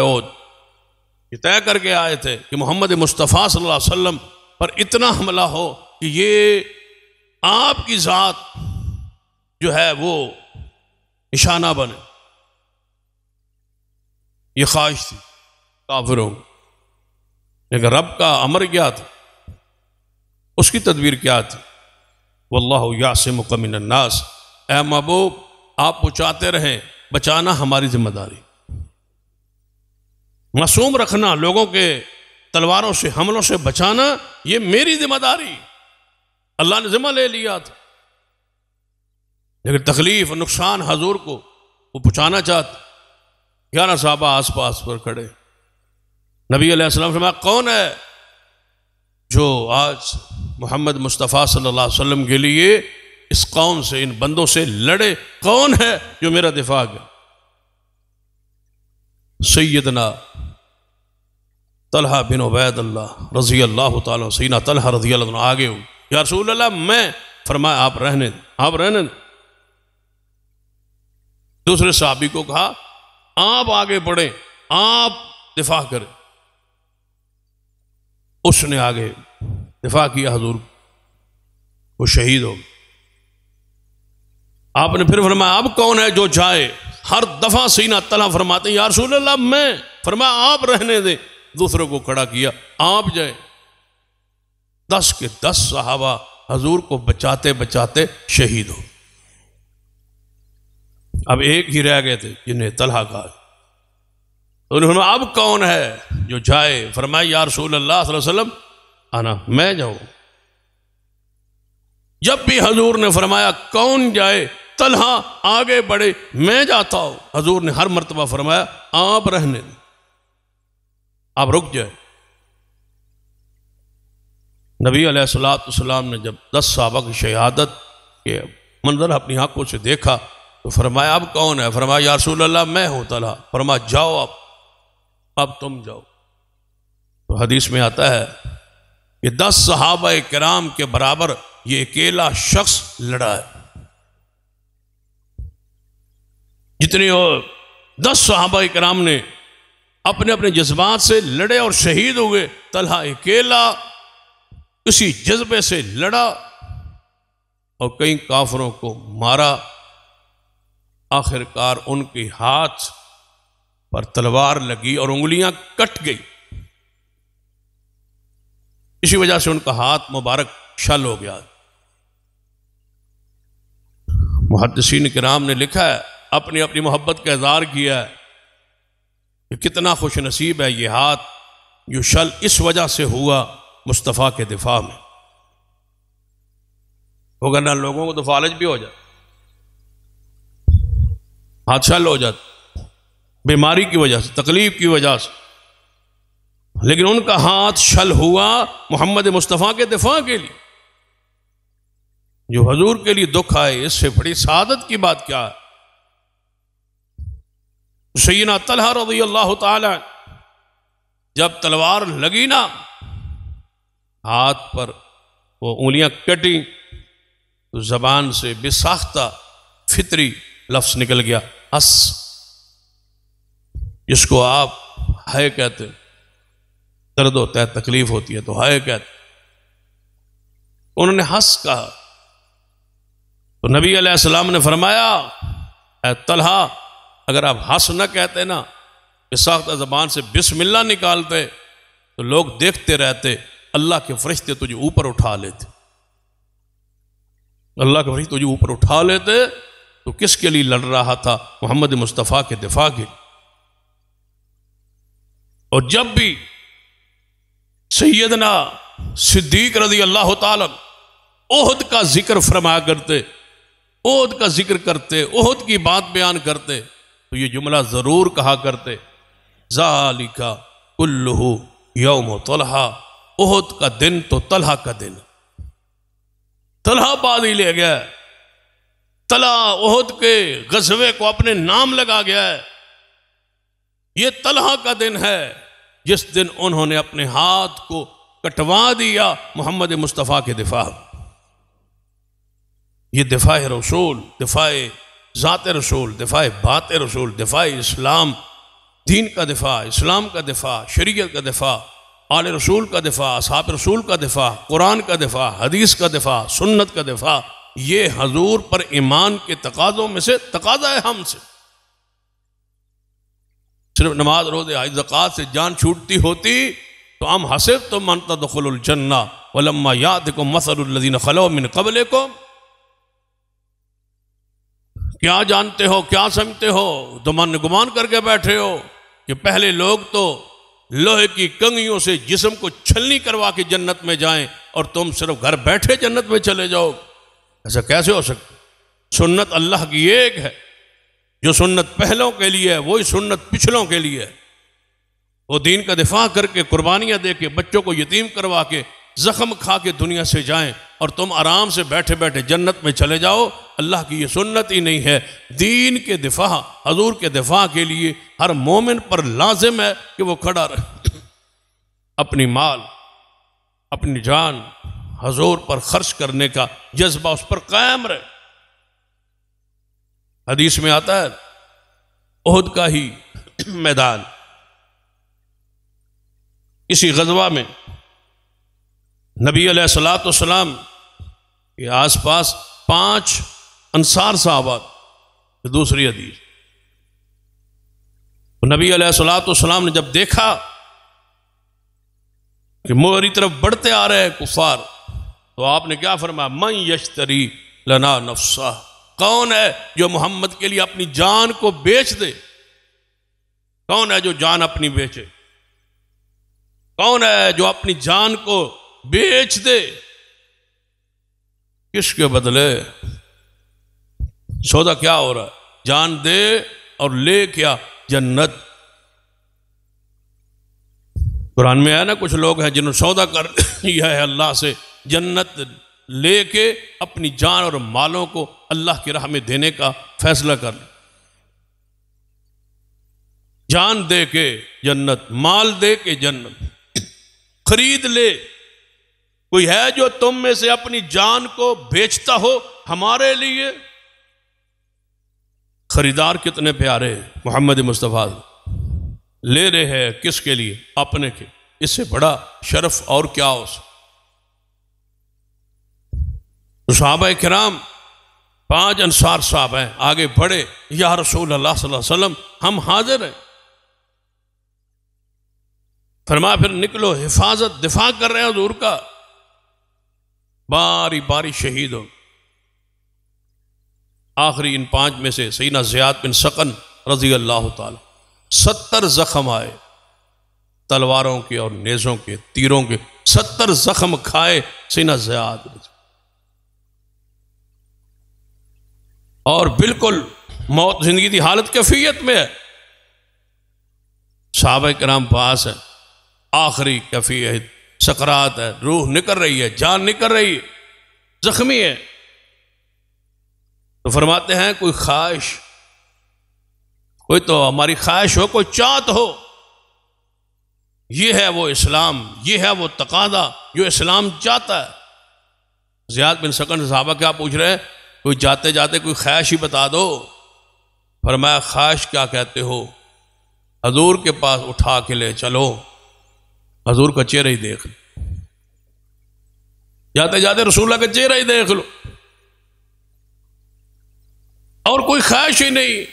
عود یہ طے کر کے آئے تھے کہ محمد مصطفیٰ صلی اللہ علیہ وسلم پر اتنا حملہ ہو کہ یہ آپ کی ذات جو ہے وہ نشانہ بنے یہ خواہش تھی کی لیکن یعنی رب کا امر کیا تھا اس کی تدبیر کیا تھی وہ اللہ من الناس اے محبوب آپ پہنچاتے رہیں بچانا ہماری ذمہ داری معصوم رکھنا لوگوں کے تلواروں سے حملوں سے بچانا یہ میری ذمہ داری اللہ نے ذمہ لے لیا تھا لیکن تکلیف نقصان حضور کو وہ پہنچانا چاہتا گیارہ صحابہ آس پاس پر کھڑے نبی علیہ السلام فرمایا کون ہے جو آج محمد مصطفیٰ صلی اللہ علیہ وسلم کے لیے اس قوم سے ان بندوں سے لڑے کون ہے جو میرا دفاع ہے سیدنا طلحہ بن عبید اللہ رضی اللہ تعالیٰ سینا طلحہ رضی اللہ عنہ آگے ہوں یا رسول اللہ میں فرمایا آپ رہنے آپ رہنے دوسرے صحابی کو کہا آپ آگے بڑھیں آپ دفاع کریں اس نے آگے دفاع کیا حضور وہ شہید ہو آپ نے پھر فرمایا اب کون ہے جو جائے ہر دفعہ سینا تلا فرماتے یا رسول اللہ میں فرمایا آپ رہنے دیں دوسروں کو کھڑا کیا آپ جائے دس کے دس صحابہ حضور کو بچاتے بچاتے شہید ہو اب ایک ہی رہ گئے تھے جنہیں طلحہ کہا انہوں نے اب کون ہے جو جائے فرمایا رسول اللہ صلی اللہ علیہ وسلم آنا میں جاؤں جب بھی حضور نے فرمایا کون جائے تلہا آگے بڑھے میں جاتا ہوں حضور نے ہر مرتبہ فرمایا آپ رہنے آپ رک جائے نبی علیہ السلام السلام نے جب دس سابق شہادت کے منظر اپنی آنکھوں سے دیکھا تو فرمایا اب کون ہے فرمایا یا رسول اللہ میں ہوں تلہا فرما جاؤ آپ اب تم جاؤ تو حدیث میں آتا ہے کہ دس صحابہ کرام کے برابر یہ اکیلا شخص لڑا ہے جتنے اور دس صحابہ کرام نے اپنے اپنے جذبات سے لڑے اور شہید ہوئے طلحہ اکیلا اسی جذبے سے لڑا اور کئی کافروں کو مارا آخر کار ان کے ہاتھ پر تلوار لگی اور انگلیاں کٹ گئی اسی وجہ سے ان کا ہاتھ مبارک شل ہو گیا محدثین کرام نے لکھا ہے اپنی اپنی محبت کا اظہار کیا ہے کہ کتنا خوش نصیب ہے یہ ہاتھ جو شل اس وجہ سے ہوا مصطفیٰ کے دفاع میں وغیرہ لوگوں کو تو فالج بھی ہو جاتا ہاتھ شل ہو جاتا بیماری کی وجہ سے تکلیف کی وجہ سے لیکن ان کا ہاتھ شل ہوا محمد مصطفیٰ کے دفاع کے لیے جو حضور کے لیے دکھ آئے اس سے بڑی سعادت کی بات کیا ہے سینا طلحہ رضی اللہ تعالی جب تلوار لگی نا ہاتھ پر وہ انگلیاں کٹی تو زبان سے بے ساختہ فطری لفظ نکل گیا اس جس کو آپ ہائے کہتے درد ہوتا ہے تکلیف ہوتی ہے تو ہائے کہتے انہوں نے ہنس کہا تو نبی علیہ السلام نے فرمایا اے تلہا اگر آپ ہنس نہ کہتے نا اس ساختہ زبان سے بسم اللہ نکالتے تو لوگ دیکھتے رہتے اللہ کے فرشتے تجھے اوپر اٹھا لیتے اللہ کے فرشتے تجھے اوپر اٹھا لیتے تو کس کے لیے لڑ رہا تھا محمد مصطفیٰ کے دفاع کے لیے اور جب بھی سیدنا صدیق رضی اللہ تعالی عہد کا ذکر فرمایا کرتے عہد کا ذکر کرتے عہد کی بات بیان کرتے تو یہ جملہ ضرور کہا کرتے ذالکا کلو یوم طلحہ طلحا عہد کا دن تو طلحہ کا دن طلحہ بعد ہی لے گیا طلحہ عہد کے غزوے کو اپنے نام لگا گیا ہے یہ طلحہ کا دن ہے جس دن انہوں نے اپنے ہاتھ کو کٹوا دیا محمد مصطفیٰ کے دفاع یہ دفاع رسول دفاع ذات رسول دفاع بات رسول دفاع اسلام دین کا دفاع اسلام کا دفاع شریعت کا دفاع آل رسول کا دفاع صاف رسول کا دفاع قرآن کا دفاع حدیث کا دفاع سنت کا دفاع یہ حضور پر ایمان کے تقاضوں میں سے تقاضا ہے ہم سے صرف نماز زکات سے جان چھوٹتی ہوتی تو ہم تو خلو من کیا جانتے ہو کیا سمجھتے ہو تو من گمان کر کے بیٹھے ہو کہ پہلے لوگ تو لوہے کی کنگیوں سے جسم کو چھلنی کروا کے جنت میں جائیں اور تم صرف گھر بیٹھے جنت میں چلے جاؤ ایسا کیسے ہو سکتا سنت اللہ کی ایک ہے جو سنت پہلوں کے لیے ہے وہی سنت پچھلوں کے لیے ہے وہ دین کا دفاع کر کے قربانیاں دے کے بچوں کو یتیم کروا کے زخم کھا کے دنیا سے جائیں اور تم آرام سے بیٹھے بیٹھے جنت میں چلے جاؤ اللہ کی یہ سنت ہی نہیں ہے دین کے دفاع حضور کے دفاع کے لیے ہر مومن پر لازم ہے کہ وہ کھڑا رہے اپنی مال اپنی جان حضور پر خرچ کرنے کا جذبہ اس پر قائم رہے حدیث میں آتا ہے عہد کا ہی میدان اسی غزوہ میں نبی علیہ السلاۃ والسلام کے آس پاس پانچ انصار صحابہ دوسری حدیث نبی علیہ السلاۃ والسلام نے جب دیکھا کہ موری طرف بڑھتے آ رہے ہیں کفار تو آپ نے کیا فرمایا من یشتری لنا نفسا کون ہے جو محمد کے لیے اپنی جان کو بیچ دے کون ہے جو جان اپنی بیچے کون ہے جو اپنی جان کو بیچ دے کس کے بدلے سودا کیا ہو رہا جان دے اور لے کیا جنت قرآن میں آیا نا کچھ لوگ ہیں جنہوں نے سودا کر لیا ہے اللہ سے جنت لے کے اپنی جان اور مالوں کو اللہ کی راہ میں دینے کا فیصلہ کر لے جان دے کے جنت مال دے کے جنت خرید لے کوئی ہے جو تم میں سے اپنی جان کو بیچتا ہو ہمارے لیے خریدار کتنے پیارے محمد مصطفیٰ لے رہے ہیں کس کے لیے اپنے کے اس سے بڑا شرف اور کیا ہو سکتا تو صحابہ کرام پانچ انصار صاحب ہیں آگے بڑھے یا رسول اللہ صلی اللہ علیہ وسلم ہم حاضر ہیں فرما پھر نکلو حفاظت دفاع کر رہے ہیں حضور کا باری باری شہید ہو آخری ان پانچ میں سے سینا زیاد بن سکن رضی اللہ تعالی ستر زخم آئے تلواروں کے اور نیزوں کے تیروں کے ستر زخم کھائے سینا زیاد رضی اور بالکل موت زندگی کی حالت کیفیت میں ہے صحابہ کرام پاس ہے آخری کیفیت سکرات ہے روح نکل رہی ہے جان نکل رہی ہے زخمی ہے تو فرماتے ہیں کوئی خواہش کوئی تو ہماری خواہش ہو کوئی چاہت ہو یہ ہے وہ اسلام یہ ہے وہ تقاضا جو اسلام چاہتا ہے زیاد بن سکن صحابہ کیا پوچھ رہے ہیں کوئی جاتے جاتے کوئی خواہش ہی بتا دو فرمایا خواہش کیا کہتے ہو حضور کے پاس اٹھا کے لے چلو حضور کا چہرہ ہی دیکھ لو جاتے جاتے اللہ کا چہرہ ہی دیکھ لو اور کوئی خواہش ہی نہیں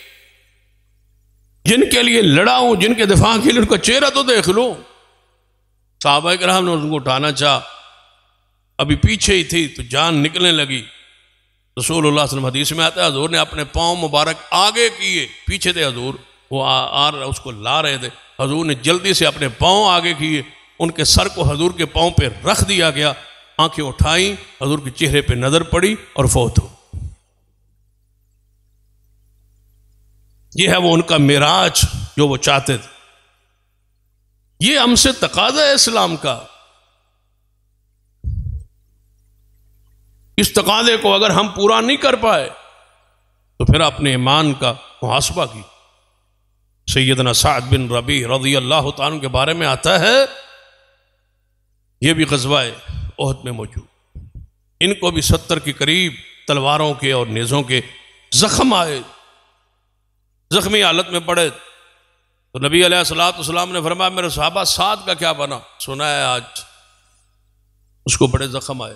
جن کے لیے لڑا ہوں جن کے دفاع کے لیے ان کا چہرہ تو دیکھ لو صحابہ کرام نے ان کو اٹھانا چاہ ابھی پیچھے ہی تھی تو جان نکلنے لگی رسول اللہ صلی اللہ علیہ وسلم حدیث میں آتا ہے حضور نے اپنے پاؤں مبارک آگے کیے پیچھے تھے حضور وہ آ رہا اس کو لا رہے تھے حضور نے جلدی سے اپنے پاؤں آگے کیے ان کے سر کو حضور کے پاؤں پہ رکھ دیا گیا آنکھیں اٹھائیں حضور کے چہرے پہ نظر پڑی اور فوت ہو یہ ہے وہ ان کا میراج جو وہ چاہتے تھے یہ ہم سے تقاضا ہے اسلام کا اس تقاضے کو اگر ہم پورا نہیں کر پائے تو پھر اپنے ایمان کا محاسبہ کی سیدنا سعد بن ربی رضی اللہ تعالیٰ کے بارے میں آتا ہے یہ بھی غزوہ عہد میں موجود ان کو بھی ستر کے قریب تلواروں کے اور نیزوں کے زخم آئے زخمی حالت میں پڑے تو نبی علیہ السلاۃ والسلام نے فرمایا میرے صحابہ سعد کا کیا بنا سنا ہے آج اس کو بڑے زخم آئے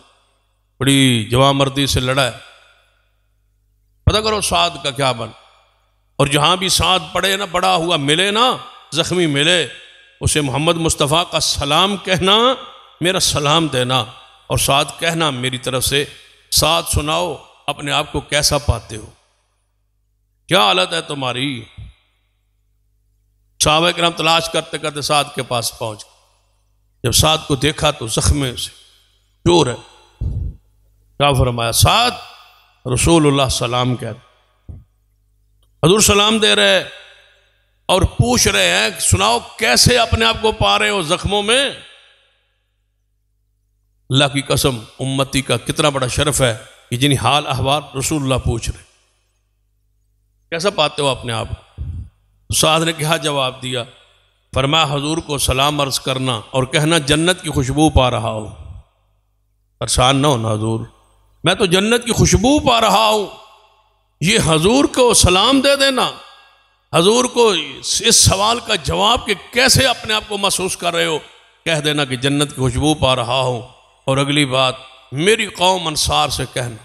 بڑی جوا مردی سے لڑا ہے پتا کرو سعد کا کیا بن اور جہاں بھی سعد پڑے نہ بڑا ہوا ملے نا زخمی ملے اسے محمد مصطفیٰ کا سلام کہنا میرا سلام دینا اور سعد کہنا میری طرف سے سعد سناؤ اپنے آپ کو کیسا پاتے ہو کیا حالت ہے تمہاری صحابہ نام تلاش کرتے کرتے سعد کے پاس پہنچ گئے جب سعد کو دیکھا تو زخمے سے چور ہے کیا فرمایا ساتھ رسول اللہ سلام کہہ رہے حضور سلام دے رہے اور پوچھ رہے ہیں سناؤ کیسے اپنے آپ کو پا رہے ہو زخموں میں اللہ کی قسم امتی کا کتنا بڑا شرف ہے کہ جن حال احوال رسول اللہ پوچھ رہے کیسا پاتے ہو اپنے آپ سعد نے کیا جواب دیا فرما حضور کو سلام عرض کرنا اور کہنا جنت کی خوشبو پا رہا ہو پریشان نہ ہونا حضور میں تو جنت کی خوشبو پا رہا ہوں یہ حضور کو سلام دے دینا حضور کو اس سوال کا جواب کہ کیسے اپنے آپ کو محسوس کر رہے ہو کہہ دینا کہ جنت کی خوشبو پا رہا ہوں اور اگلی بات میری قوم انصار سے کہنا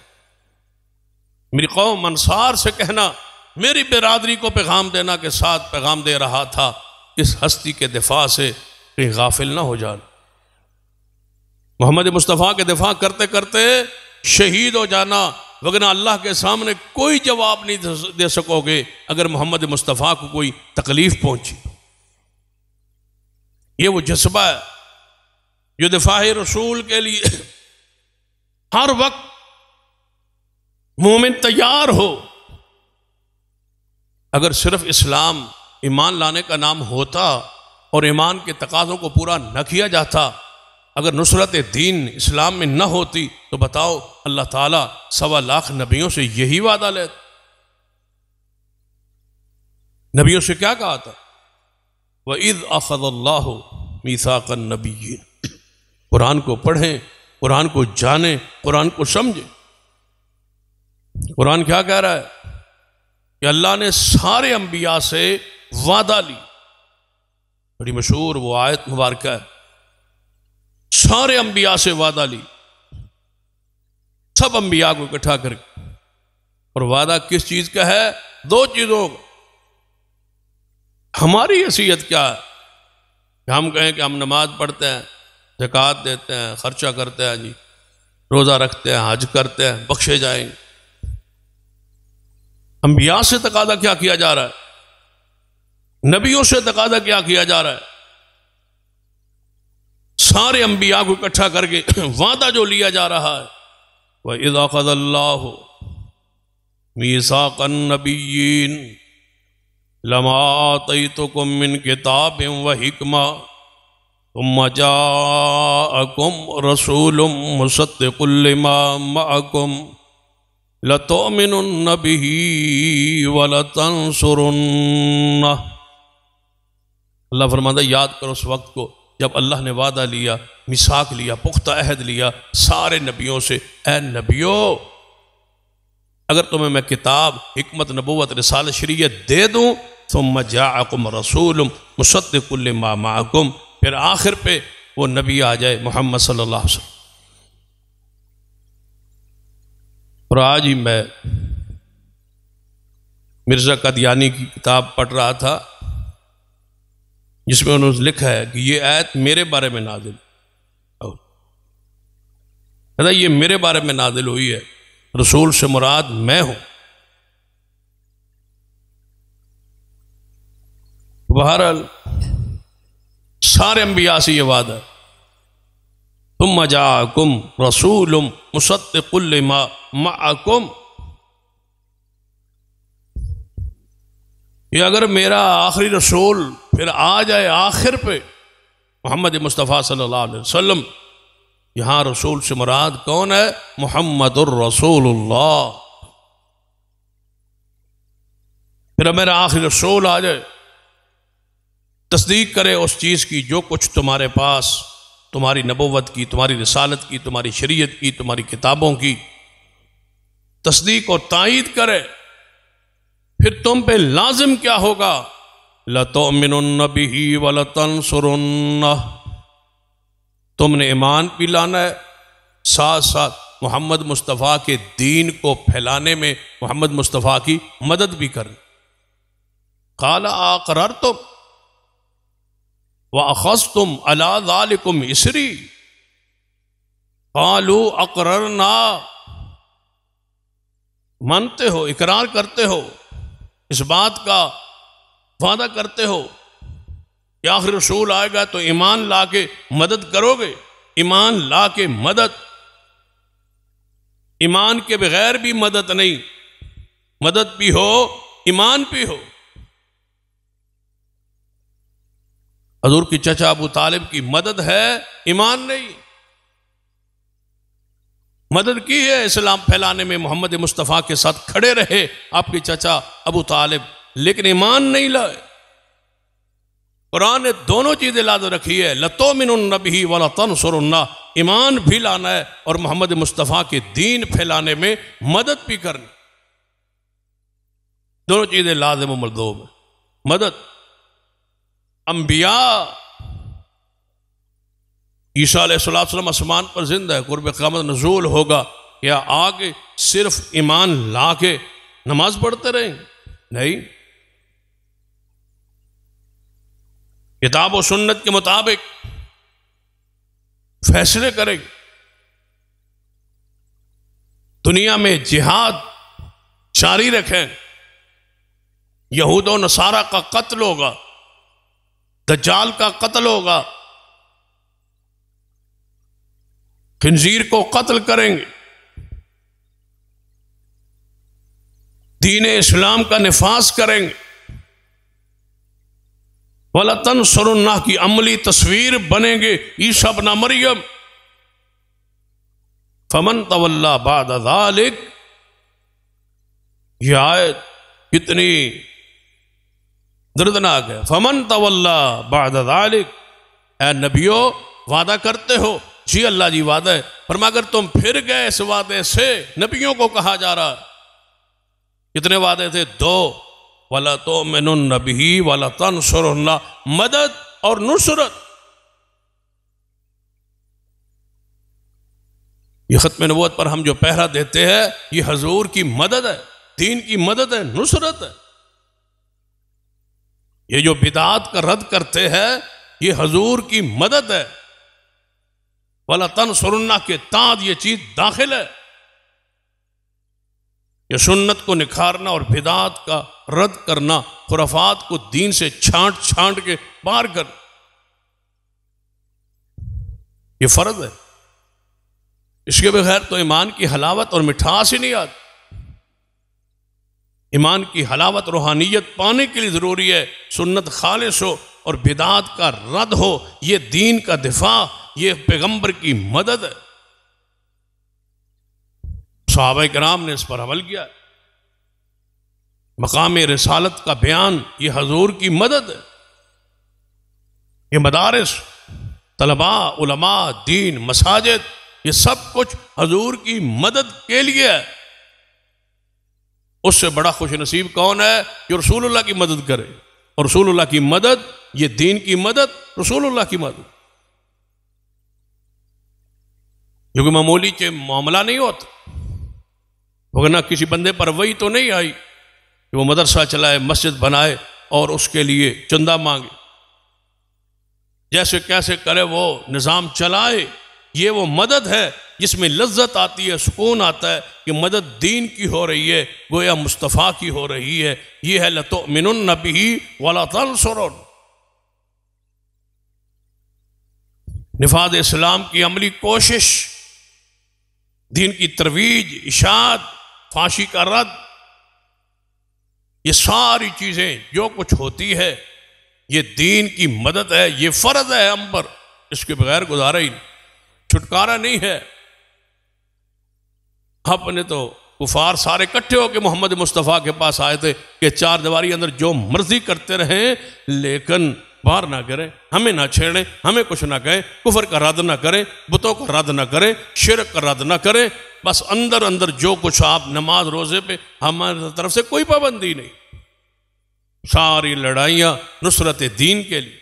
میری قوم انصار سے کہنا میری برادری کو پیغام دینا کے ساتھ پیغام دے رہا تھا اس ہستی کے دفاع سے کہیں غافل نہ ہو جانا محمد مصطفیٰ کے دفاع کرتے کرتے شہید ہو جانا وگرنہ اللہ کے سامنے کوئی جواب نہیں دے سکو گے اگر محمد مصطفیٰ کو کوئی تکلیف پہنچی یہ وہ جذبہ ہے جو دفاع رسول کے لیے ہر وقت مومن تیار ہو اگر صرف اسلام ایمان لانے کا نام ہوتا اور ایمان کے تقاضوں کو پورا نہ کیا جاتا اگر نصرت دین اسلام میں نہ ہوتی تو بتاؤ اللہ تعالیٰ سوا لاکھ نبیوں سے یہی وعدہ لیتا نبیوں سے کیا کہا تھا وہ عید اخد اللہ میسا کا نبی قرآن کو پڑھیں قرآن کو جانیں قرآن کو سمجھیں قرآن کیا کہہ رہا ہے کہ اللہ نے سارے انبیاء سے وعدہ لی بڑی مشہور وہ آیت مبارکہ ہے سارے انبیاء سے وعدہ لی سب انبیاء کو اکٹھا کر کے اور وعدہ کس چیز کا ہے دو چیزوں ہماری حیثیت کیا ہے کہ ہم کہیں کہ ہم نماز پڑھتے ہیں زکوٰۃ دیتے ہیں خرچہ کرتے ہیں جی روزہ رکھتے ہیں حج کرتے ہیں بخشے جائیں گے انبیاء سے تقاضا کیا کیا جا رہا ہے نبیوں سے تقاضا کیا کیا جا رہا ہے سارے انبیاء کو اکٹھا کر کے وعدہ جو لیا جا رہا ہے وَإِذْ أَخَذَ اللَّهُ مِيثَاقَ النَّبِيِّينَ لما آتيتكم من كتاب وحكمة ثم جاءكم رسول مصدق لما معكم لتؤمنن به ولتنصرنه اللہ فرماتا ہے یاد کرو اس وقت کو جب اللہ نے وعدہ لیا مساک لیا پختہ عہد لیا سارے نبیوں سے اے نبیوں اگر تمہیں میں کتاب حکمت نبوت رسال شریعت دے دوں مصدق لما معکم پھر آخر پہ وہ نبی آ جائے محمد صلی اللہ علیہ وسلم اور آج ہی میں مرزا قدیانی کی کتاب پڑھ رہا تھا جس میں انہوں نے لکھا ہے کہ یہ آیت میرے بارے میں نادل یہ میرے بارے میں نازل ہوئی ہے رسول سے مراد میں ہوں بہرحال سارے انبیاء سے یہ وعدہ ہے تم مجا کم رسول مصدق ما معکم اگر میرا آخری رسول پھر آ جائے آخر پہ محمد مصطفیٰ صلی اللہ علیہ وسلم یہاں رسول سے مراد کون ہے محمد الرسول اللہ پھر میرا آخری رسول آ جائے تصدیق کرے اس چیز کی جو کچھ تمہارے پاس تمہاری نبوت کی تمہاری رسالت کی تمہاری شریعت کی تمہاری کتابوں کی تصدیق اور تائید کرے پھر تم پہ لازم کیا ہوگا لت بِهِ و لطن تم نے ایمان بھی لانا ہے ساتھ ساتھ محمد مصطفیٰ کے دین کو پھیلانے میں محمد مصطفیٰ کی مدد بھی کر کالا کر خص تم اللہ کم اسری کالو اقر مانتے ہو اقرار کرتے ہو اس بات کا وعدہ کرتے ہو کہ آخر رسول آئے گا تو ایمان لا کے مدد کرو گے ایمان لا کے مدد ایمان کے بغیر بھی مدد نہیں مدد بھی ہو ایمان بھی ہو حضور کی چچا ابو طالب کی مدد ہے ایمان نہیں مدد کی ہے اسلام پھیلانے میں محمد مصطفیٰ کے ساتھ کھڑے رہے آپ کے چچا ابو طالب لیکن ایمان نہیں لائے قرآن نے دونوں چیزیں لاد رکھی ہے لتو من النبی ایمان بھی لانا ہے اور محمد مصطفیٰ کے دین پھیلانے میں مدد بھی کرنی دونوں چیزیں لازم و مردوب مدد انبیاء عیسیٰ علیہ صلاح وسلم آسمان پر زندہ ہے قرب قامت نزول ہوگا یا آگے صرف ایمان لا کے نماز پڑھتے رہیں نہیں کتاب و سنت کے مطابق فیصلے کریں دنیا میں جہاد جاری رکھیں یہود و نصارہ کا قتل ہوگا دجال کا قتل ہوگا خنزیر کو قتل کریں گے دین اسلام کا نفاذ کریں گے ولطن سر اللہ کی عملی تصویر بنیں گے عیسیٰ سب مریم فمن طلّہ آیت کتنی دردناک ہے فمن باد ذالک اے نبیو وعدہ کرتے ہو جی اللہ جی وعدہ ہے فرما اگر تم پھر گئے اس وعدے سے نبیوں کو کہا جا رہا کتنے وعدے تھے دو والا تو مین نبی والا تنسر اللہ مدد اور نصرت یہ ختم نبوت پر ہم جو پہرا دیتے ہیں یہ حضور کی مدد ہے دین کی مدد ہے نصرت ہے یہ جو بدعات کا رد کرتے ہیں یہ حضور کی مدد ہے والا تن سرنا کے تاند یہ چیز داخل ہے یہ سنت کو نکھارنا اور بدعت کا رد کرنا خرافات کو دین سے چھانٹ چھانٹ کے پار کر یہ فرض ہے اس کے بغیر تو ایمان کی حلاوت اور مٹھاس ہی نہیں آتی ایمان کی حلاوت روحانیت پانے کے لیے ضروری ہے سنت خالص ہو اور بدعت کا رد ہو یہ دین کا دفاع یہ پیغمبر کی مدد ہے صحابہ کرام نے اس پر عمل کیا ہے مقام رسالت کا بیان یہ حضور کی مدد ہے یہ مدارس طلباء علماء دین مساجد یہ سب کچھ حضور کی مدد کے لیے ہے اس سے بڑا خوش نصیب کون ہے جو رسول اللہ کی مدد کرے اور رسول اللہ کی مدد یہ دین کی مدد رسول اللہ کی مدد کیونکہ معمولی کے معاملہ نہیں ہوتا وہ نہ کسی بندے پر وہی تو نہیں آئی کہ وہ مدرسہ چلائے مسجد بنائے اور اس کے لیے چندہ مانگے جیسے کیسے کرے وہ نظام چلائے یہ وہ مدد ہے جس میں لذت آتی ہے سکون آتا ہے کہ مدد دین کی ہو رہی ہے گویا مصطفیٰ کی ہو رہی ہے یہ ہے لتو من النبی ولا والسر نفاد اسلام کی عملی کوشش دین کی ترویج اشاد فاشی کا رد یہ ساری چیزیں جو کچھ ہوتی ہے یہ دین کی مدد ہے یہ فرض ہے ہم پر اس کے بغیر گزارا ہی نہیں چھٹکارا نہیں ہے آپ نے تو کفار سارے کٹھے ہو کے محمد مصطفیٰ کے پاس آئے تھے کہ چار دیواری اندر جو مرضی کرتے رہیں لیکن بار نہ کریں ہمیں نہ چھیڑیں ہمیں کچھ نہ کہیں کفر کا رد نہ کریں بتوں کا رد نہ کریں شرک کا رد نہ کریں بس اندر اندر جو کچھ آپ نماز روزے پہ ہماری طرف سے کوئی پابندی نہیں ساری لڑائیاں نصرت دین کے لیے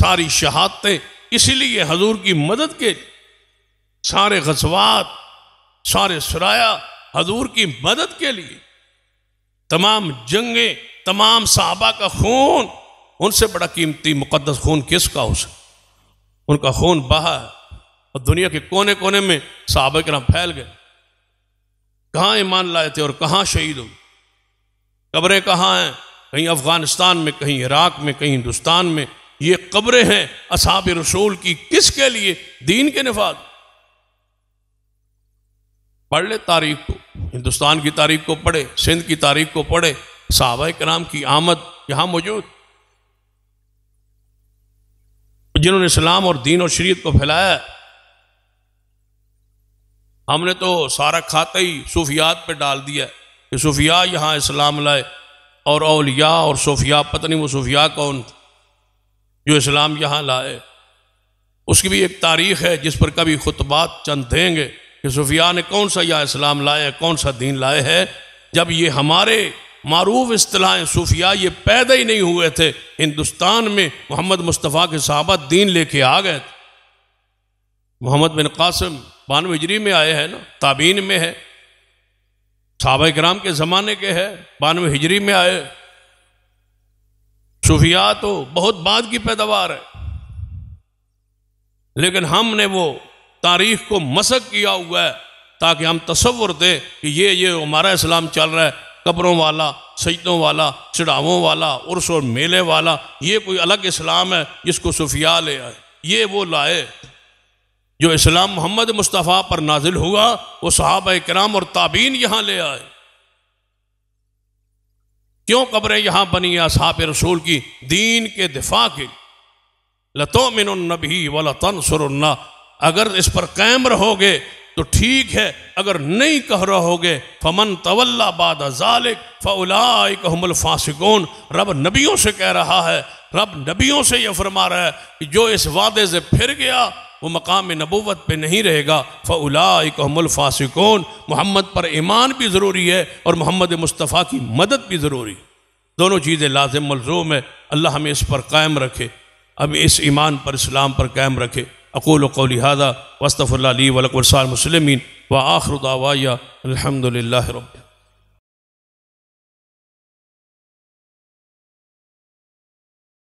ساری شہادتیں اسی لیے حضور کی مدد کے لیے سارے غزوات سارے سرایا حضور کی مدد کے لیے تمام جنگیں تمام صحابہ کا خون ان سے بڑا قیمتی مقدس خون کس کا اس ان کا خون بہا ہے اور دنیا کے کونے کونے میں صحابہ نام پھیل گئے کہاں ایمان لائے تھے اور کہاں شہید ہو قبریں کہاں ہیں کہیں افغانستان میں کہیں عراق میں کہیں ہندوستان میں یہ قبریں ہیں اصحاب رسول کی کس کے لیے دین کے نفاذ پڑھ لے تاریخ کو ہندوستان کی تاریخ کو پڑھے سندھ کی تاریخ کو پڑھے صحابہ کرام کی آمد یہاں موجود جنہوں نے اسلام اور دین اور شریعت کو پھیلایا ہم نے تو سارا کھاتا ہی صوفیات پہ ڈال دیا کہ صوفیاء یہاں اسلام لائے اور اولیاء اور صوفیاء پتہ نہیں وہ صوفیاء کون تھے جو اسلام یہاں لائے اس کی بھی ایک تاریخ ہے جس پر کبھی خطبات چند دیں گے کہ صوفیاء نے کون سا یہ اسلام لائے کون سا دین لائے ہے جب یہ ہمارے معروف اصطلاح صوفیاء یہ پیدا ہی نہیں ہوئے تھے ہندوستان میں محمد مصطفیٰ کے صحابہ دین لے کے آ گئے تھے محمد بن قاسم بانو ہجری میں آئے ہیں نا تابین میں ہے صحابہ کرام کے زمانے کے ہے بانو ہجری میں آئے صوفیاء تو بہت بعد کی پیداوار ہے لیکن ہم نے وہ تاریخ کو مسق کیا ہوا ہے تاکہ ہم تصور دیں کہ یہ یہ ہمارا اسلام چل رہا ہے قبروں والا سجدوں والا چڑھاووں والا عرس اور میلے والا یہ کوئی الگ اسلام ہے جس کو صوفیاء لے آئے یہ وہ لائے جو اسلام محمد مصطفیٰ پر نازل ہوا وہ صحابہ کرام اور تابین یہاں لے آئے کیوں قبریں یہاں بنی اصحاب رسول کی دین کے دفاع کے لطمن النبی و لطن اللہ اگر اس پر رہو گے تو ٹھیک ہے اگر نہیں کہہ رہو گے فمن طول باد فلاکم فاسکون رب نبیوں سے کہہ رہا ہے رب نبیوں سے یہ فرما رہا ہے کہ جو اس وعدے سے پھر گیا وہ مقام نبوت پہ نہیں رہے گا فلا اکم فاسکون محمد پر ایمان بھی ضروری ہے اور محمد مصطفیٰ کی مدد بھی ضروری ہے دونوں چیزیں لازم ملزوم ہے اللہ ہمیں اس پر قائم رکھے اب اس ایمان پر اسلام پر قائم رکھے اقول قولی هذا وصطف الله لي ورسع مسلمین وا آخر دا الحمد للہ رب